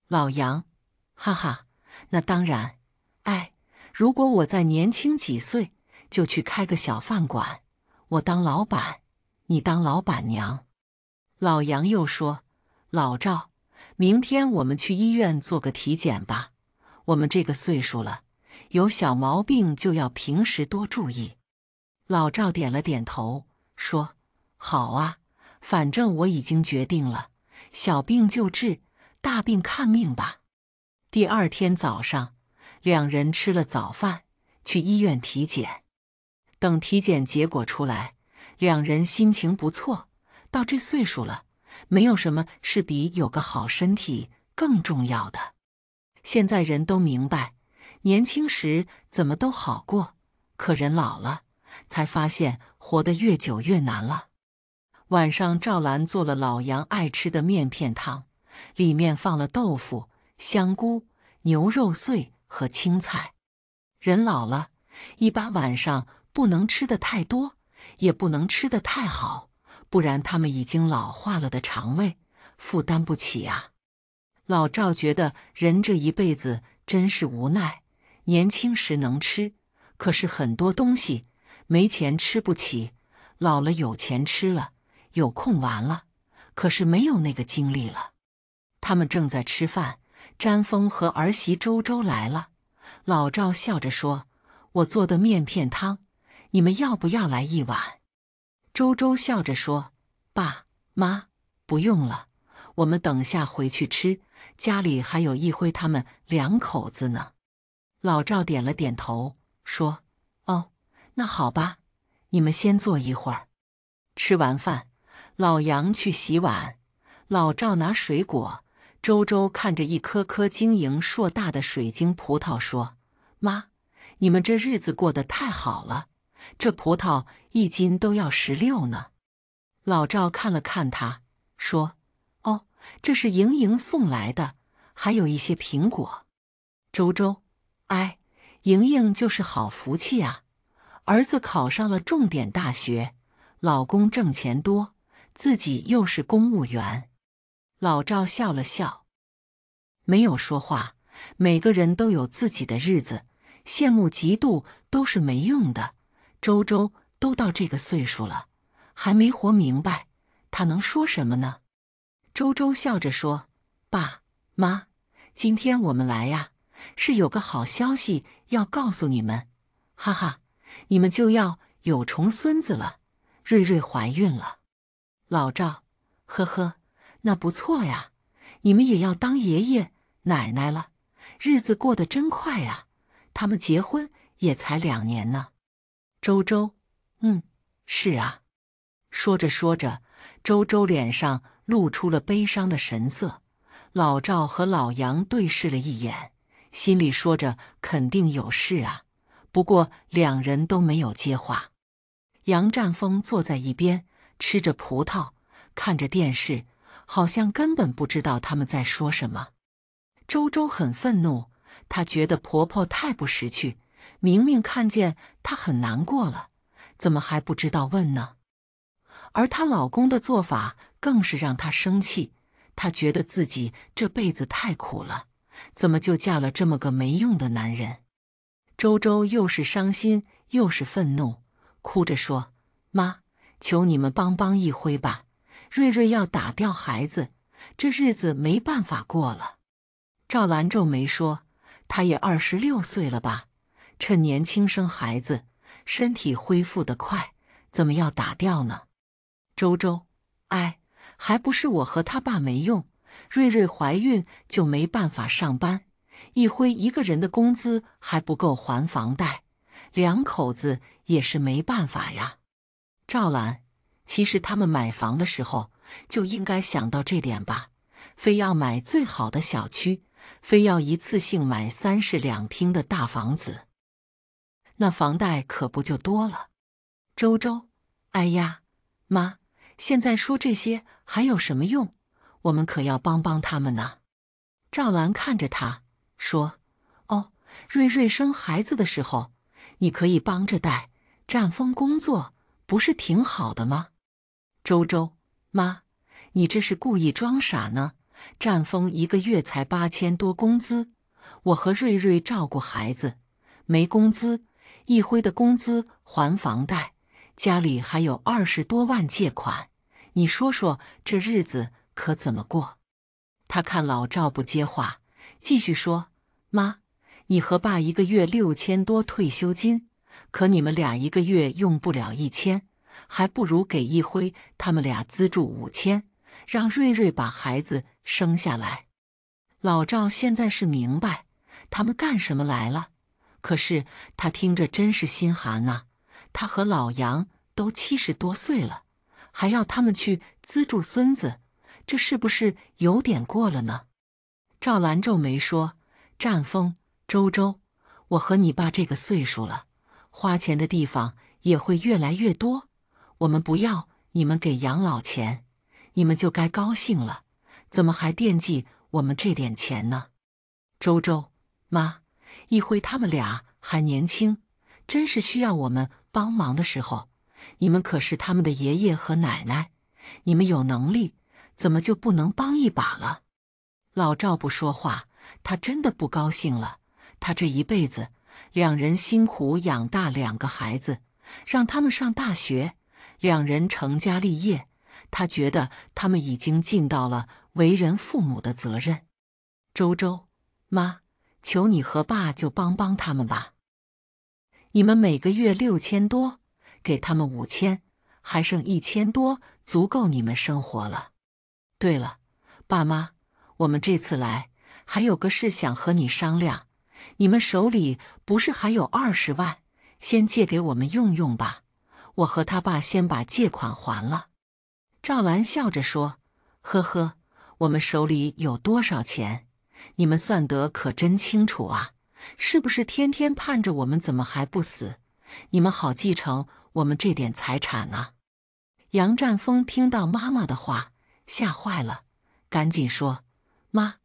老杨，哈哈，那当然。哎，如果我再年轻几岁，就去开个小饭馆，我当老板，你当老板娘。老杨又说：“老赵，明天我们去医院做个体检吧。我们这个岁数了，有小毛病就要平时多注意。”老赵点了点头，说：“好啊，反正我已经决定了，小病就治，大病看命吧。”第二天早上，两人吃了早饭，去医院体检。等体检结果出来，两人心情不错。到这岁数了，没有什么是比有个好身体更重要的。现在人都明白，年轻时怎么都好过，可人老了。才发现活得越久越难了。晚上，赵兰做了老杨爱吃的面片汤，里面放了豆腐、香菇、牛肉碎和青菜。人老了，一般晚上不能吃的太多，也不能吃的太好，不然他们已经老化了的肠胃负担不起啊。老赵觉得人这一辈子真是无奈，年轻时能吃，可是很多东西。没钱吃不起，老了有钱吃了，有空玩了，可是没有那个精力了。他们正在吃饭，詹峰和儿媳周周来了。老赵笑着说：“我做的面片汤，你们要不要来一碗？”周周笑着说：“爸妈不用了，我们等下回去吃，家里还有一辉他们两口子呢。”老赵点了点头说。那好吧，你们先坐一会儿。吃完饭，老杨去洗碗，老赵拿水果。周周看着一颗颗晶莹硕大的水晶葡萄，说：“妈，你们这日子过得太好了，这葡萄一斤都要十六呢。”老赵看了看他，说：“哦，这是莹莹送来的，还有一些苹果。”周周，哎，莹莹就是好福气啊。儿子考上了重点大学，老公挣钱多，自己又是公务员。老赵笑了笑，没有说话。每个人都有自己的日子，羡慕嫉妒都是没用的。周周都到这个岁数了，还没活明白，他能说什么呢？周周笑着说：“爸妈，今天我们来呀，是有个好消息要告诉你们。”哈哈。你们就要有重孙子了，瑞瑞怀孕了。老赵，呵呵，那不错呀，你们也要当爷爷奶奶了。日子过得真快呀。他们结婚也才两年呢。周周，嗯，是啊。说着说着，周周脸上露出了悲伤的神色。老赵和老杨对视了一眼，心里说着：“肯定有事啊。”不过，两人都没有接话。杨占峰坐在一边吃着葡萄，看着电视，好像根本不知道他们在说什么。周周很愤怒，她觉得婆婆太不识趣，明明看见她很难过了，怎么还不知道问呢？而她老公的做法更是让她生气，她觉得自己这辈子太苦了，怎么就嫁了这么个没用的男人？周周又是伤心又是愤怒，哭着说：“妈，求你们帮帮一辉吧，瑞瑞要打掉孩子，这日子没办法过了。”赵兰皱眉说：“她也二十六岁了吧，趁年轻生孩子，身体恢复得快，怎么要打掉呢？”周周，哎，还不是我和他爸没用，瑞瑞怀孕就没办法上班。一辉一个人的工资还不够还房贷，两口子也是没办法呀。赵兰，其实他们买房的时候就应该想到这点吧，非要买最好的小区，非要一次性买三室两厅的大房子，那房贷可不就多了？周周，哎呀，妈，现在说这些还有什么用？我们可要帮帮他们呢。赵兰看着他。说，哦，瑞瑞生孩子的时候，你可以帮着带。战风工作不是挺好的吗？周周妈，你这是故意装傻呢？战风一个月才八千多工资，我和瑞瑞照顾孩子，没工资。一辉的工资还房贷，家里还有二十多万借款，你说说这日子可怎么过？他看老赵不接话，继续说。妈，你和爸一个月六千多退休金，可你们俩一个月用不了一千，还不如给一辉他们俩资助五千，让瑞瑞把孩子生下来。老赵现在是明白他们干什么来了，可是他听着真是心寒啊。他和老杨都七十多岁了，还要他们去资助孙子，这是不是有点过了呢？赵兰皱眉说。战风，周周，我和你爸这个岁数了，花钱的地方也会越来越多。我们不要你们给养老钱，你们就该高兴了。怎么还惦记我们这点钱呢？周周，妈，一辉他们俩还年轻，真是需要我们帮忙的时候，你们可是他们的爷爷和奶奶，你们有能力，怎么就不能帮一把了？老赵不说话。他真的不高兴了。他这一辈子，两人辛苦养大两个孩子，让他们上大学，两人成家立业，他觉得他们已经尽到了为人父母的责任。周周，妈，求你和爸就帮帮他们吧。你们每个月六千多，给他们五千，还剩一千多，足够你们生活了。对了，爸妈，我们这次来。还有个事想和你商量，你们手里不是还有二十万，先借给我们用用吧。我和他爸先把借款还了。赵兰笑着说：“呵呵，我们手里有多少钱，你们算得可真清楚啊！是不是天天盼着我们怎么还不死，你们好继承我们这点财产啊？”杨占峰听到妈妈的话，吓坏了，赶紧说：“妈。”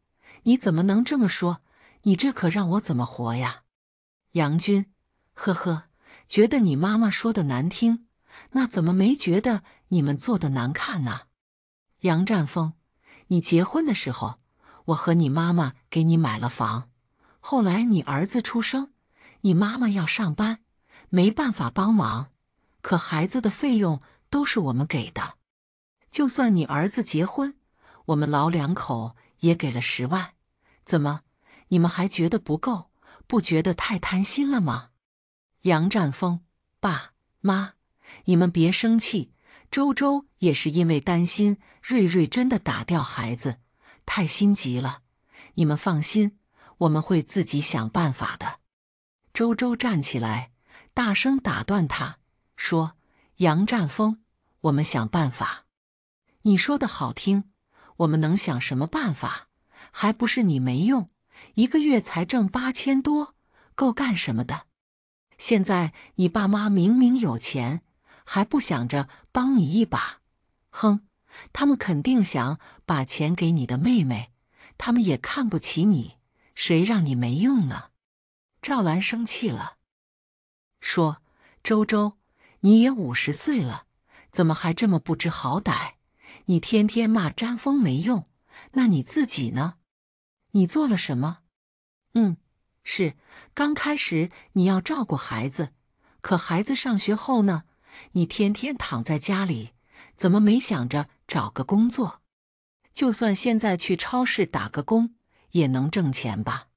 你怎么能这么说？你这可让我怎么活呀，杨军？呵呵，觉得你妈妈说的难听，那怎么没觉得你们做的难看呢？杨占峰，你结婚的时候，我和你妈妈给你买了房，后来你儿子出生，你妈妈要上班，没办法帮忙，可孩子的费用都是我们给的。就算你儿子结婚，我们老两口。也给了十万，怎么？你们还觉得不够？不觉得太贪心了吗？杨占峰，爸妈，你们别生气。周周也是因为担心瑞瑞真的打掉孩子，太心急了。你们放心，我们会自己想办法的。周周站起来，大声打断他，说：“杨占峰，我们想办法。你说的好听。”我们能想什么办法？还不是你没用，一个月才挣八千多，够干什么的？现在你爸妈明明有钱，还不想着帮你一把？哼，他们肯定想把钱给你的妹妹，他们也看不起你，谁让你没用呢？赵兰生气了，说：“周周，你也五十岁了，怎么还这么不知好歹？”你天天骂张峰没用，那你自己呢？你做了什么？嗯，是刚开始你要照顾孩子，可孩子上学后呢？你天天躺在家里，怎么没想着找个工作？就算现在去超市打个工，也能挣钱吧？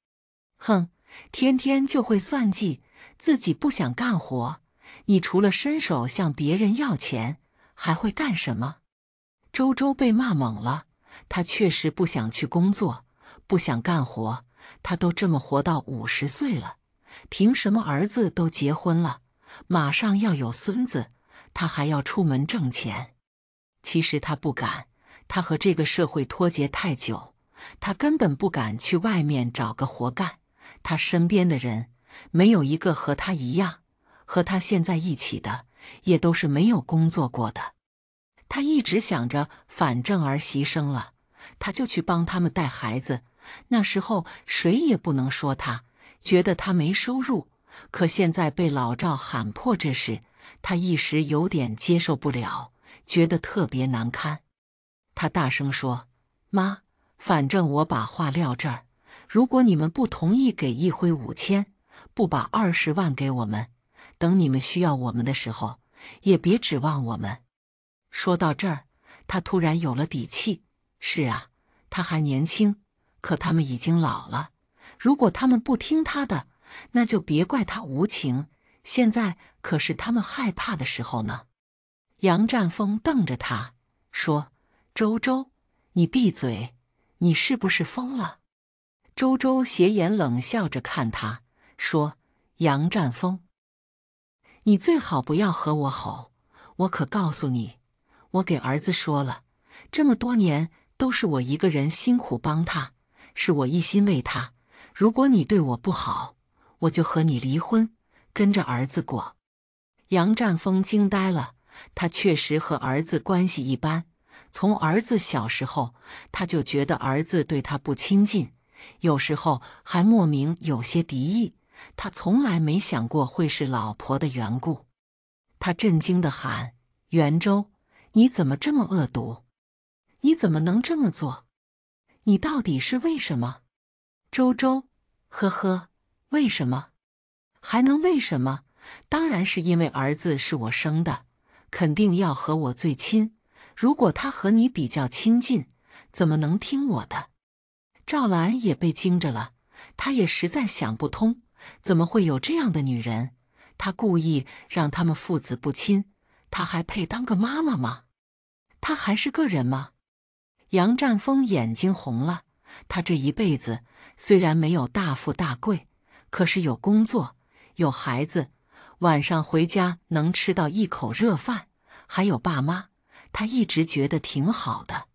哼，天天就会算计，自己不想干活，你除了伸手向别人要钱，还会干什么？周周被骂懵了。他确实不想去工作，不想干活。他都这么活到五十岁了，凭什么儿子都结婚了，马上要有孙子，他还要出门挣钱？其实他不敢，他和这个社会脱节太久，他根本不敢去外面找个活干。他身边的人没有一个和他一样，和他现在一起的也都是没有工作过的。他一直想着，反正儿媳生了，他就去帮他们带孩子。那时候谁也不能说他，觉得他没收入。可现在被老赵喊破这事，他一时有点接受不了，觉得特别难堪。他大声说：“妈，反正我把话撂这儿，如果你们不同意给一辉五千，不把二十万给我们，等你们需要我们的时候，也别指望我们。”说到这儿，他突然有了底气。是啊，他还年轻，可他们已经老了。如果他们不听他的，那就别怪他无情。现在可是他们害怕的时候呢。杨占峰瞪着他，说：“周周，你闭嘴，你是不是疯了？”周周斜眼冷笑着看他说：“杨占峰，你最好不要和我吼，我可告诉你。”我给儿子说了，这么多年都是我一个人辛苦帮他，是我一心为他。如果你对我不好，我就和你离婚，跟着儿子过。杨占峰惊呆了，他确实和儿子关系一般，从儿子小时候他就觉得儿子对他不亲近，有时候还莫名有些敌意。他从来没想过会是老婆的缘故。他震惊的喊：“袁州！”你怎么这么恶毒？你怎么能这么做？你到底是为什么？周周，呵呵，为什么？还能为什么？当然是因为儿子是我生的，肯定要和我最亲。如果他和你比较亲近，怎么能听我的？赵兰也被惊着了，她也实在想不通，怎么会有这样的女人？她故意让他们父子不亲。他还配当个妈妈吗？他还是个人吗？杨占峰眼睛红了。他这一辈子虽然没有大富大贵，可是有工作，有孩子，晚上回家能吃到一口热饭，还有爸妈，他一直觉得挺好的。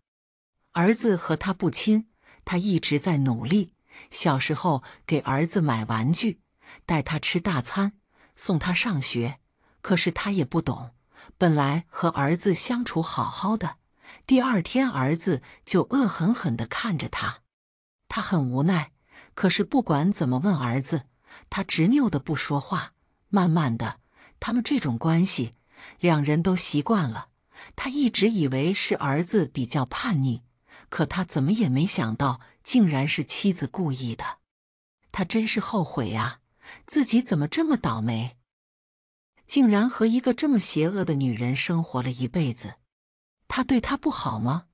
儿子和他不亲，他一直在努力。小时候给儿子买玩具，带他吃大餐，送他上学，可是他也不懂。本来和儿子相处好好的，第二天儿子就恶狠狠地看着他，他很无奈。可是不管怎么问儿子，他执拗的不说话。慢慢的，他们这种关系，两人都习惯了。他一直以为是儿子比较叛逆，可他怎么也没想到，竟然是妻子故意的。他真是后悔呀，自己怎么这么倒霉？竟然和一个这么邪恶的女人生活了一辈子，他对她不好吗？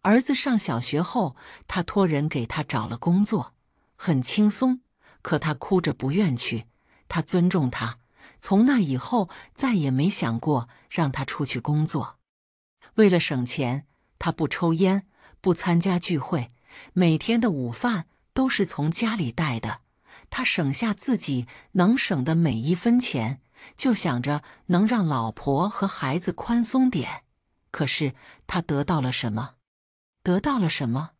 儿子上小学后，他托人给他找了工作，很轻松。可他哭着不愿去，他尊重他。从那以后，再也没想过让他出去工作。为了省钱，他不抽烟，不参加聚会，每天的午饭都是从家里带的。他省下自己能省的每一分钱。就想着能让老婆和孩子宽松点，可是他得到了什么？得到了什么？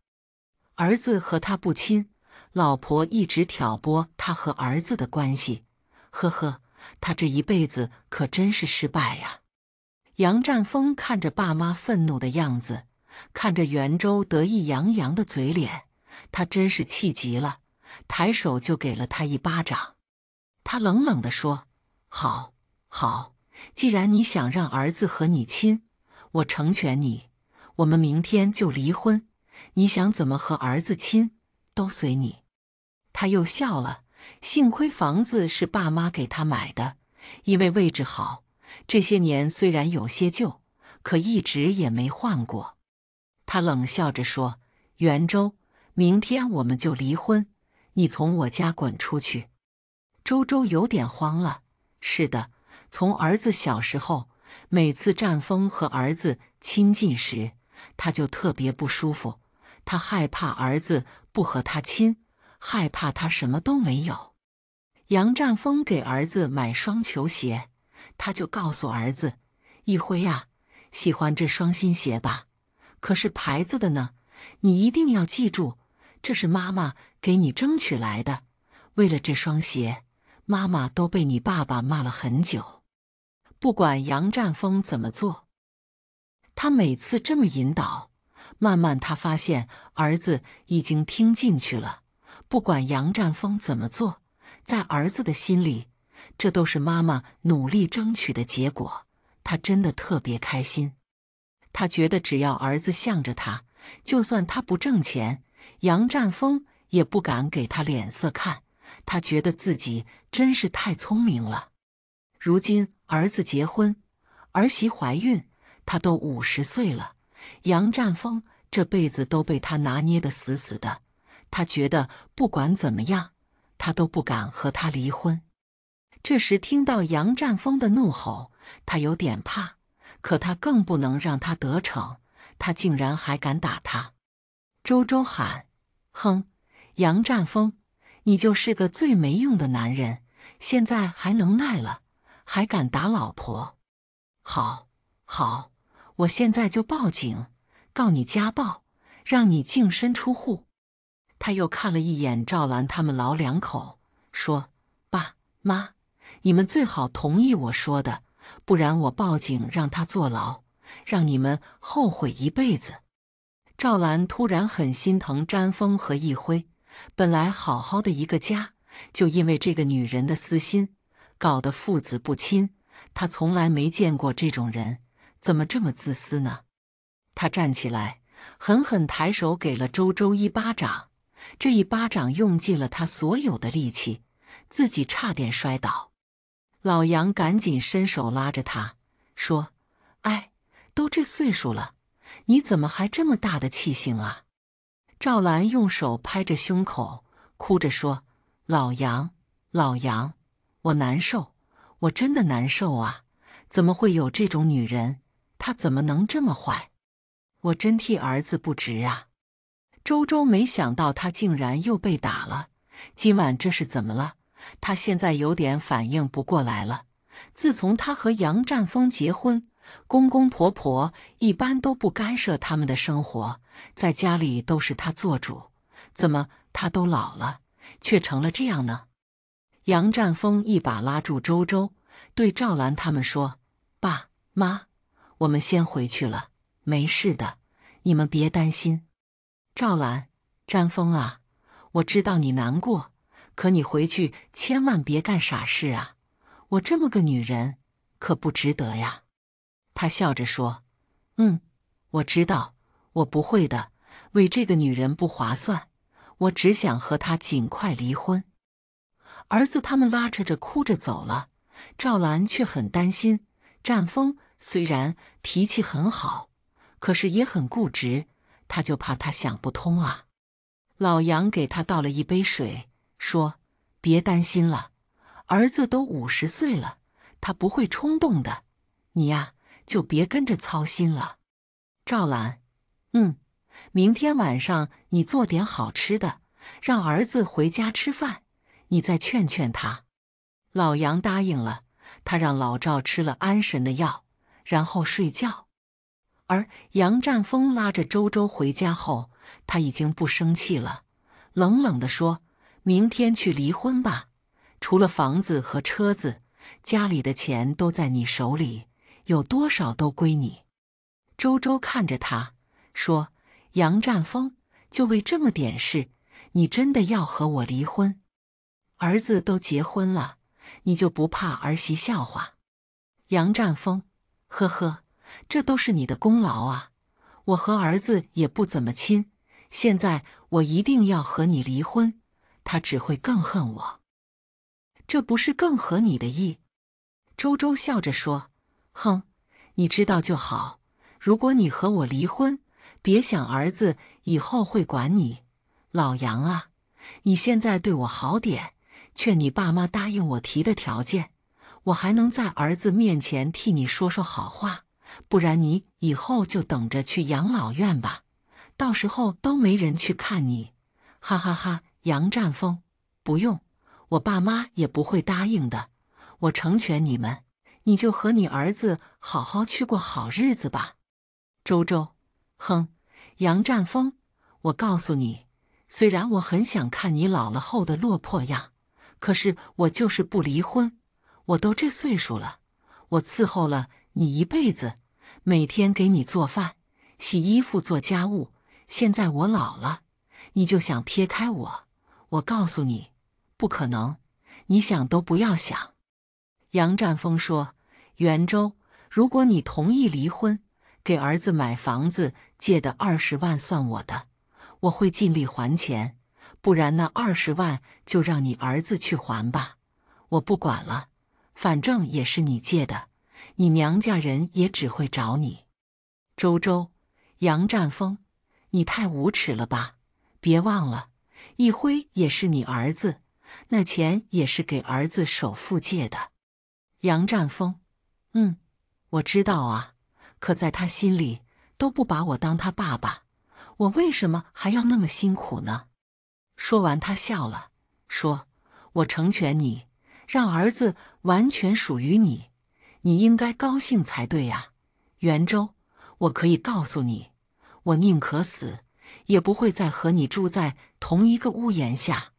儿子和他不亲，老婆一直挑拨他和儿子的关系。呵呵，他这一辈子可真是失败呀！杨占峰看着爸妈愤怒的样子，看着袁州得意洋洋的嘴脸，他真是气极了，抬手就给了他一巴掌。他冷冷地说。好，好，既然你想让儿子和你亲，我成全你。我们明天就离婚，你想怎么和儿子亲都随你。他又笑了，幸亏房子是爸妈给他买的，因为位置好。这些年虽然有些旧，可一直也没换过。他冷笑着说：“圆周，明天我们就离婚，你从我家滚出去。”周周有点慌了。是的，从儿子小时候，每次战风和儿子亲近时，他就特别不舒服。他害怕儿子不和他亲，害怕他什么都没有。杨战峰给儿子买双球鞋，他就告诉儿子：“一辉啊，喜欢这双新鞋吧？可是牌子的呢，你一定要记住，这是妈妈给你争取来的，为了这双鞋。”妈妈都被你爸爸骂了很久，不管杨占峰怎么做，他每次这么引导，慢慢他发现儿子已经听进去了。不管杨占峰怎么做，在儿子的心里，这都是妈妈努力争取的结果。他真的特别开心，他觉得只要儿子向着他，就算他不挣钱，杨占峰也不敢给他脸色看。他觉得自己。真是太聪明了，如今儿子结婚，儿媳怀孕，他都五十岁了。杨占峰这辈子都被他拿捏得死死的，他觉得不管怎么样，他都不敢和他离婚。这时听到杨占峰的怒吼，他有点怕，可他更不能让他得逞，他竟然还敢打他。周周喊：“哼，杨占峰！”你就是个最没用的男人，现在还能耐了，还敢打老婆？好，好，我现在就报警，告你家暴，让你净身出户。他又看了一眼赵兰他们老两口，说：“爸妈，你们最好同意我说的，不然我报警让他坐牢，让你们后悔一辈子。”赵兰突然很心疼詹峰和易辉。本来好好的一个家，就因为这个女人的私心，搞得父子不亲。他从来没见过这种人，怎么这么自私呢？他站起来，狠狠抬手给了周周一巴掌。这一巴掌用尽了他所有的力气，自己差点摔倒。老杨赶紧伸手拉着他，说：“哎，都这岁数了，你怎么还这么大的气性啊？”赵兰用手拍着胸口，哭着说：“老杨，老杨，我难受，我真的难受啊！怎么会有这种女人？她怎么能这么坏？我真替儿子不值啊！”周周没想到他竟然又被打了，今晚这是怎么了？他现在有点反应不过来了。自从他和杨占峰结婚，公公婆婆一般都不干涉他们的生活，在家里都是他做主。怎么他都老了，却成了这样呢？杨占峰一把拉住周周，对赵兰他们说：“爸妈，我们先回去了，没事的，你们别担心。”赵兰，占峰啊，我知道你难过，可你回去千万别干傻事啊！我这么个女人，可不值得呀。他笑着说：“嗯，我知道，我不会的。为这个女人不划算，我只想和她尽快离婚。”儿子他们拉扯着哭着走了，赵兰却很担心。战峰虽然脾气很好，可是也很固执，他就怕他想不通啊。老杨给他倒了一杯水，说：“别担心了，儿子都五十岁了，他不会冲动的。你呀。”就别跟着操心了，赵兰。嗯，明天晚上你做点好吃的，让儿子回家吃饭。你再劝劝他。老杨答应了，他让老赵吃了安神的药，然后睡觉。而杨占峰拉着周周回家后，他已经不生气了，冷冷地说：“明天去离婚吧。除了房子和车子，家里的钱都在你手里。”有多少都归你。周周看着他说：“杨占峰，就为这么点事，你真的要和我离婚？儿子都结婚了，你就不怕儿媳笑话？”杨占峰：“呵呵，这都是你的功劳啊！我和儿子也不怎么亲，现在我一定要和你离婚，他只会更恨我。这不是更合你的意？”周周笑着说。哼，你知道就好。如果你和我离婚，别想儿子以后会管你，老杨啊，你现在对我好点，劝你爸妈答应我提的条件，我还能在儿子面前替你说说好话。不然你以后就等着去养老院吧，到时候都没人去看你。哈哈哈，杨占峰，不用，我爸妈也不会答应的，我成全你们。你就和你儿子好好去过好日子吧，周周，哼，杨占峰，我告诉你，虽然我很想看你老了后的落魄样，可是我就是不离婚。我都这岁数了，我伺候了你一辈子，每天给你做饭、洗衣服、做家务，现在我老了，你就想撇开我？我告诉你，不可能，你想都不要想。杨占峰说：“袁州，如果你同意离婚，给儿子买房子借的二十万算我的，我会尽力还钱。不然那二十万就让你儿子去还吧，我不管了，反正也是你借的，你娘家人也只会找你。”周周，杨占峰，你太无耻了吧！别忘了，一辉也是你儿子，那钱也是给儿子首付借的。杨占峰，嗯，我知道啊，可在他心里都不把我当他爸爸，我为什么还要那么辛苦呢？说完，他笑了，说：“我成全你，让儿子完全属于你，你应该高兴才对啊。”袁州，我可以告诉你，我宁可死，也不会再和你住在同一个屋檐下。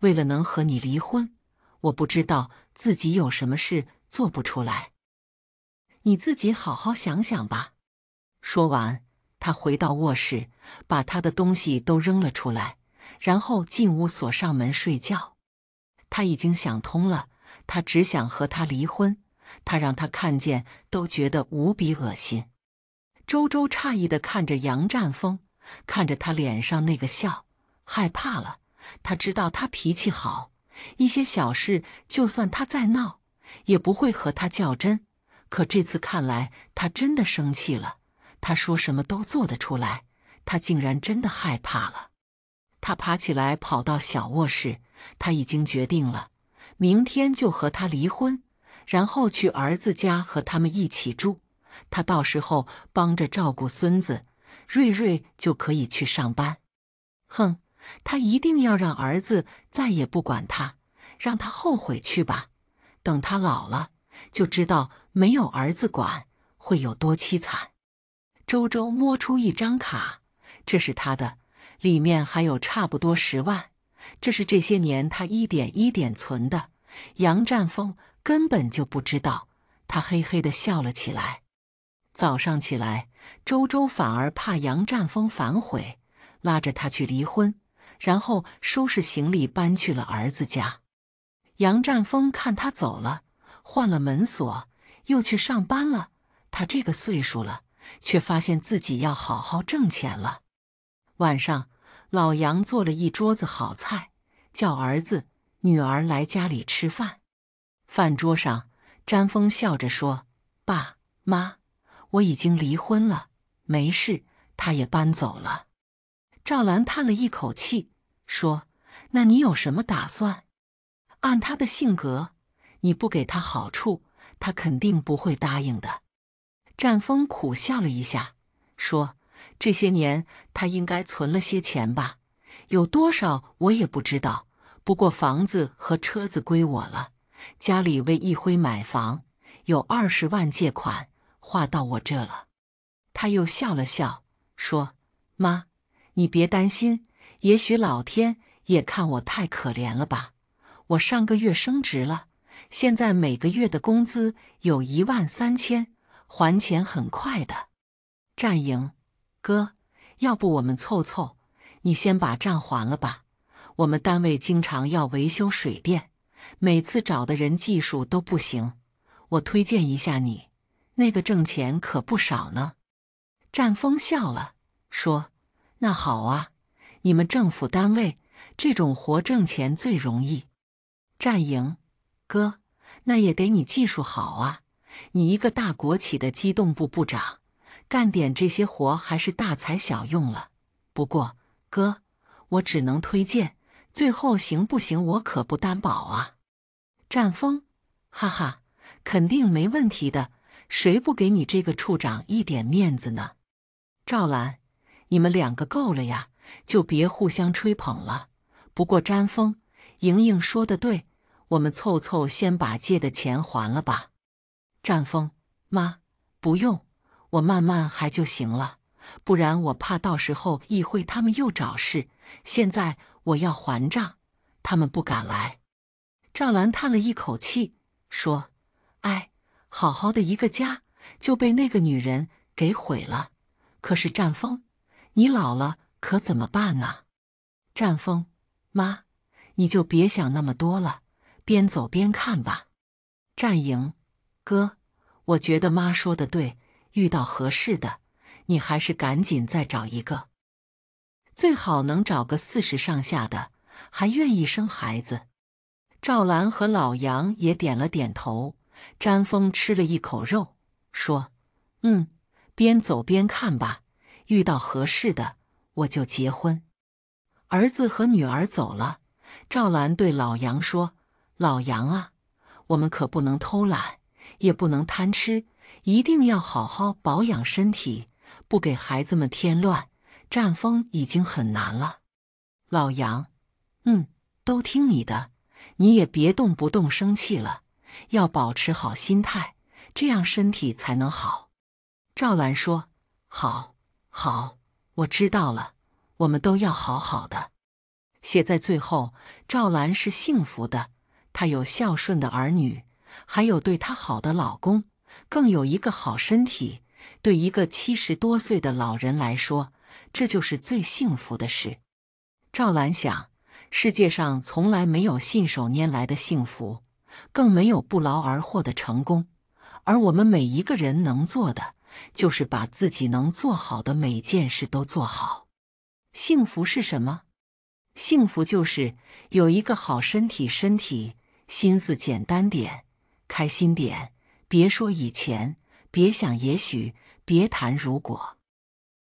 为了能和你离婚，我不知道自己有什么事。做不出来，你自己好好想想吧。说完，他回到卧室，把他的东西都扔了出来，然后进屋锁上门睡觉。他已经想通了，他只想和他离婚。他让他看见都觉得无比恶心。周周诧异的看着杨占峰，看着他脸上那个笑，害怕了。他知道他脾气好，一些小事就算他再闹。也不会和他较真，可这次看来他真的生气了。他说什么都做得出来，他竟然真的害怕了。他爬起来跑到小卧室，他已经决定了，明天就和他离婚，然后去儿子家和他们一起住。他到时候帮着照顾孙子，瑞瑞就可以去上班。哼，他一定要让儿子再也不管他，让他后悔去吧。等他老了，就知道没有儿子管会有多凄惨。周周摸出一张卡，这是他的，里面还有差不多十万，这是这些年他一点一点存的。杨占峰根本就不知道，他嘿嘿的笑了起来。早上起来，周周反而怕杨占峰反悔，拉着他去离婚，然后收拾行李搬去了儿子家。杨占峰看他走了，换了门锁，又去上班了。他这个岁数了，却发现自己要好好挣钱了。晚上，老杨做了一桌子好菜，叫儿子、女儿来家里吃饭。饭桌上，占峰笑着说：“爸妈，我已经离婚了，没事，他也搬走了。”赵兰叹了一口气，说：“那你有什么打算？”按他的性格，你不给他好处，他肯定不会答应的。战峰苦笑了一下，说：“这些年他应该存了些钱吧？有多少我也不知道。不过房子和车子归我了，家里为一辉买房有二十万借款划到我这了。”他又笑了笑，说：“妈，你别担心，也许老天也看我太可怜了吧。”我上个月升职了，现在每个月的工资有一万三千，还钱很快的。战营哥，要不我们凑凑，你先把账还了吧。我们单位经常要维修水电，每次找的人技术都不行。我推荐一下你，那个挣钱可不少呢。战峰笑了，说：“那好啊，你们政府单位这种活挣钱最容易。”战营，哥，那也得你技术好啊！你一个大国企的机动部部长，干点这些活还是大材小用了。不过，哥，我只能推荐，最后行不行我可不担保啊。战风，哈哈，肯定没问题的，谁不给你这个处长一点面子呢？赵兰，你们两个够了呀，就别互相吹捧了。不过，战峰、莹莹说的对。我们凑凑，先把借的钱还了吧。战峰妈，不用，我慢慢还就行了。不然我怕到时候议会他们又找事。现在我要还账，他们不敢来。赵兰叹了一口气，说：“哎，好好的一个家就被那个女人给毁了。可是战峰，你老了可怎么办啊？”战峰，妈，你就别想那么多了。边走边看吧，战营哥，我觉得妈说的对，遇到合适的，你还是赶紧再找一个，最好能找个四十上下的，还愿意生孩子。赵兰和老杨也点了点头。詹峰吃了一口肉，说：“嗯，边走边看吧，遇到合适的我就结婚。”儿子和女儿走了，赵兰对老杨说。老杨啊，我们可不能偷懒，也不能贪吃，一定要好好保养身体，不给孩子们添乱。战风已经很难了，老杨，嗯，都听你的，你也别动不动生气了，要保持好心态，这样身体才能好。赵兰说：“好，好，我知道了，我们都要好好的。”写在最后，赵兰是幸福的。她有孝顺的儿女，还有对她好的老公，更有一个好身体。对一个七十多岁的老人来说，这就是最幸福的事。赵兰想，世界上从来没有信手拈来的幸福，更没有不劳而获的成功。而我们每一个人能做的，就是把自己能做好的每件事都做好。幸福是什么？幸福就是有一个好身体，身体。心思简单点，开心点，别说以前，别想也许，别谈如果。